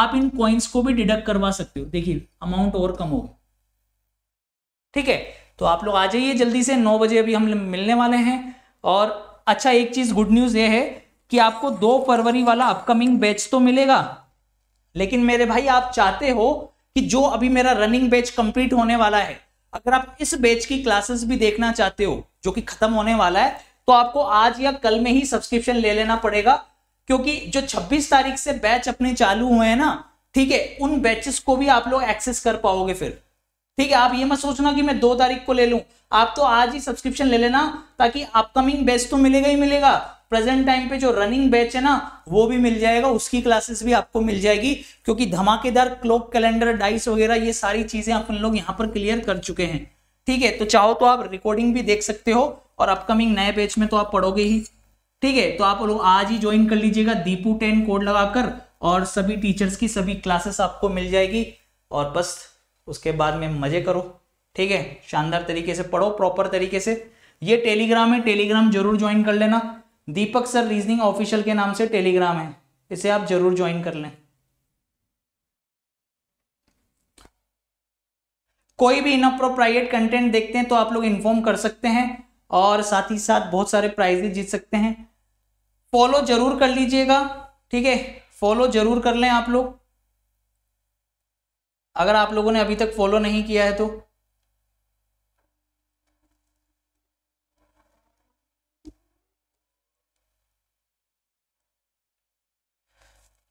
आप इन पॉइंट्स को भी डिडक्ट करवा सकते हो देखिए अमाउंट और कम होगी ठीक है तो आप लोग आ जाइए जल्दी से नौ बजे अभी हम मिलने वाले हैं और अच्छा एक चीज़ गुड न्यूज़ ये है कि आपको दो फरवरी वाला अपकमिंग बैच तो मिलेगा लेकिन मेरे भाई आप चाहते हो कि जो अभी मेरा रनिंग बैच कंप्लीट होने वाला है अगर आप इस बैच की क्लासेस भी देखना चाहते हो जो कि खत्म होने वाला है तो आपको आज या कल में ही सब्सक्रिप्शन ले लेना पड़ेगा क्योंकि जो 26 तारीख से बैच अपने चालू हुए हैं ना ठीक है उन बैचेस को भी आप लोग एक्सेस कर पाओगे फिर ठीक है आप ये मत सोचना कि मैं दो तारीख को ले लूँ आप तो आज ही सब्सक्रिप्शन ले लेना ताकि अपकमिंग बैच तो मिलेगा ही मिलेगा प्रेजेंट टाइम पे जो रनिंग बैच है ना वो भी मिल जाएगा उसकी क्लासेस भी आपको मिल जाएगी क्योंकि धमाकेदार क्लॉक कैलेंडर डाइस वगैरह ये सारी चीजें अपन लोग यहाँ पर क्लियर कर चुके हैं ठीक है तो चाहो तो आप रिकॉर्डिंग भी देख सकते हो और अपकमिंग नए बैच में तो आप पढ़ोगे ही ठीक है तो आप लोग आज ही ज्वाइन कर लीजिएगा दीपू टेन कोड लगाकर और सभी टीचर्स की सभी क्लासेस आपको मिल जाएगी और बस उसके बाद में मज़े करो ठीक है शानदार तरीके से पढ़ो प्रॉपर तरीके से ये टेलीग्राम है टेलीग्राम जरूर ज्वाइन कर लेना दीपक सर रीजनिंग ऑफिशियल के नाम से टेलीग्राम है इसे आप जरूर ज्वाइन कर लें कोई भी इन अप्रोप्राइएट कंटेंट देखते हैं तो आप लोग इन्फॉर्म कर सकते हैं और साथ ही साथ बहुत सारे भी जीत सकते हैं फॉलो जरूर कर लीजिएगा ठीक है फॉलो जरूर कर लें आप लोग अगर आप लोगों ने अभी तक फॉलो नहीं किया है तो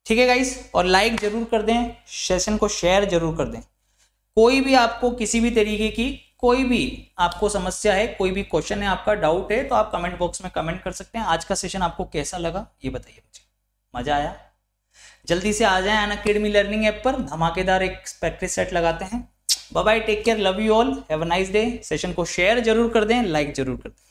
ठीक है गाइस और लाइक जरूर कर दें सेशन को शेयर जरूर कर दें कोई भी आपको किसी भी तरीके की कोई भी आपको समस्या है कोई भी क्वेश्चन है आपका डाउट है तो आप कमेंट बॉक्स में कमेंट कर सकते हैं आज का सेशन आपको कैसा लगा ये बताइए मुझे मजा आया जल्दी से आ जाए एन अकेडमी लर्निंग ऐप पर धमाकेदार एक प्रैक्टिस सेट लगाते हैं bye take care love you all have a nice day session को शेयर जरूर कर दें लाइक जरूर कर दें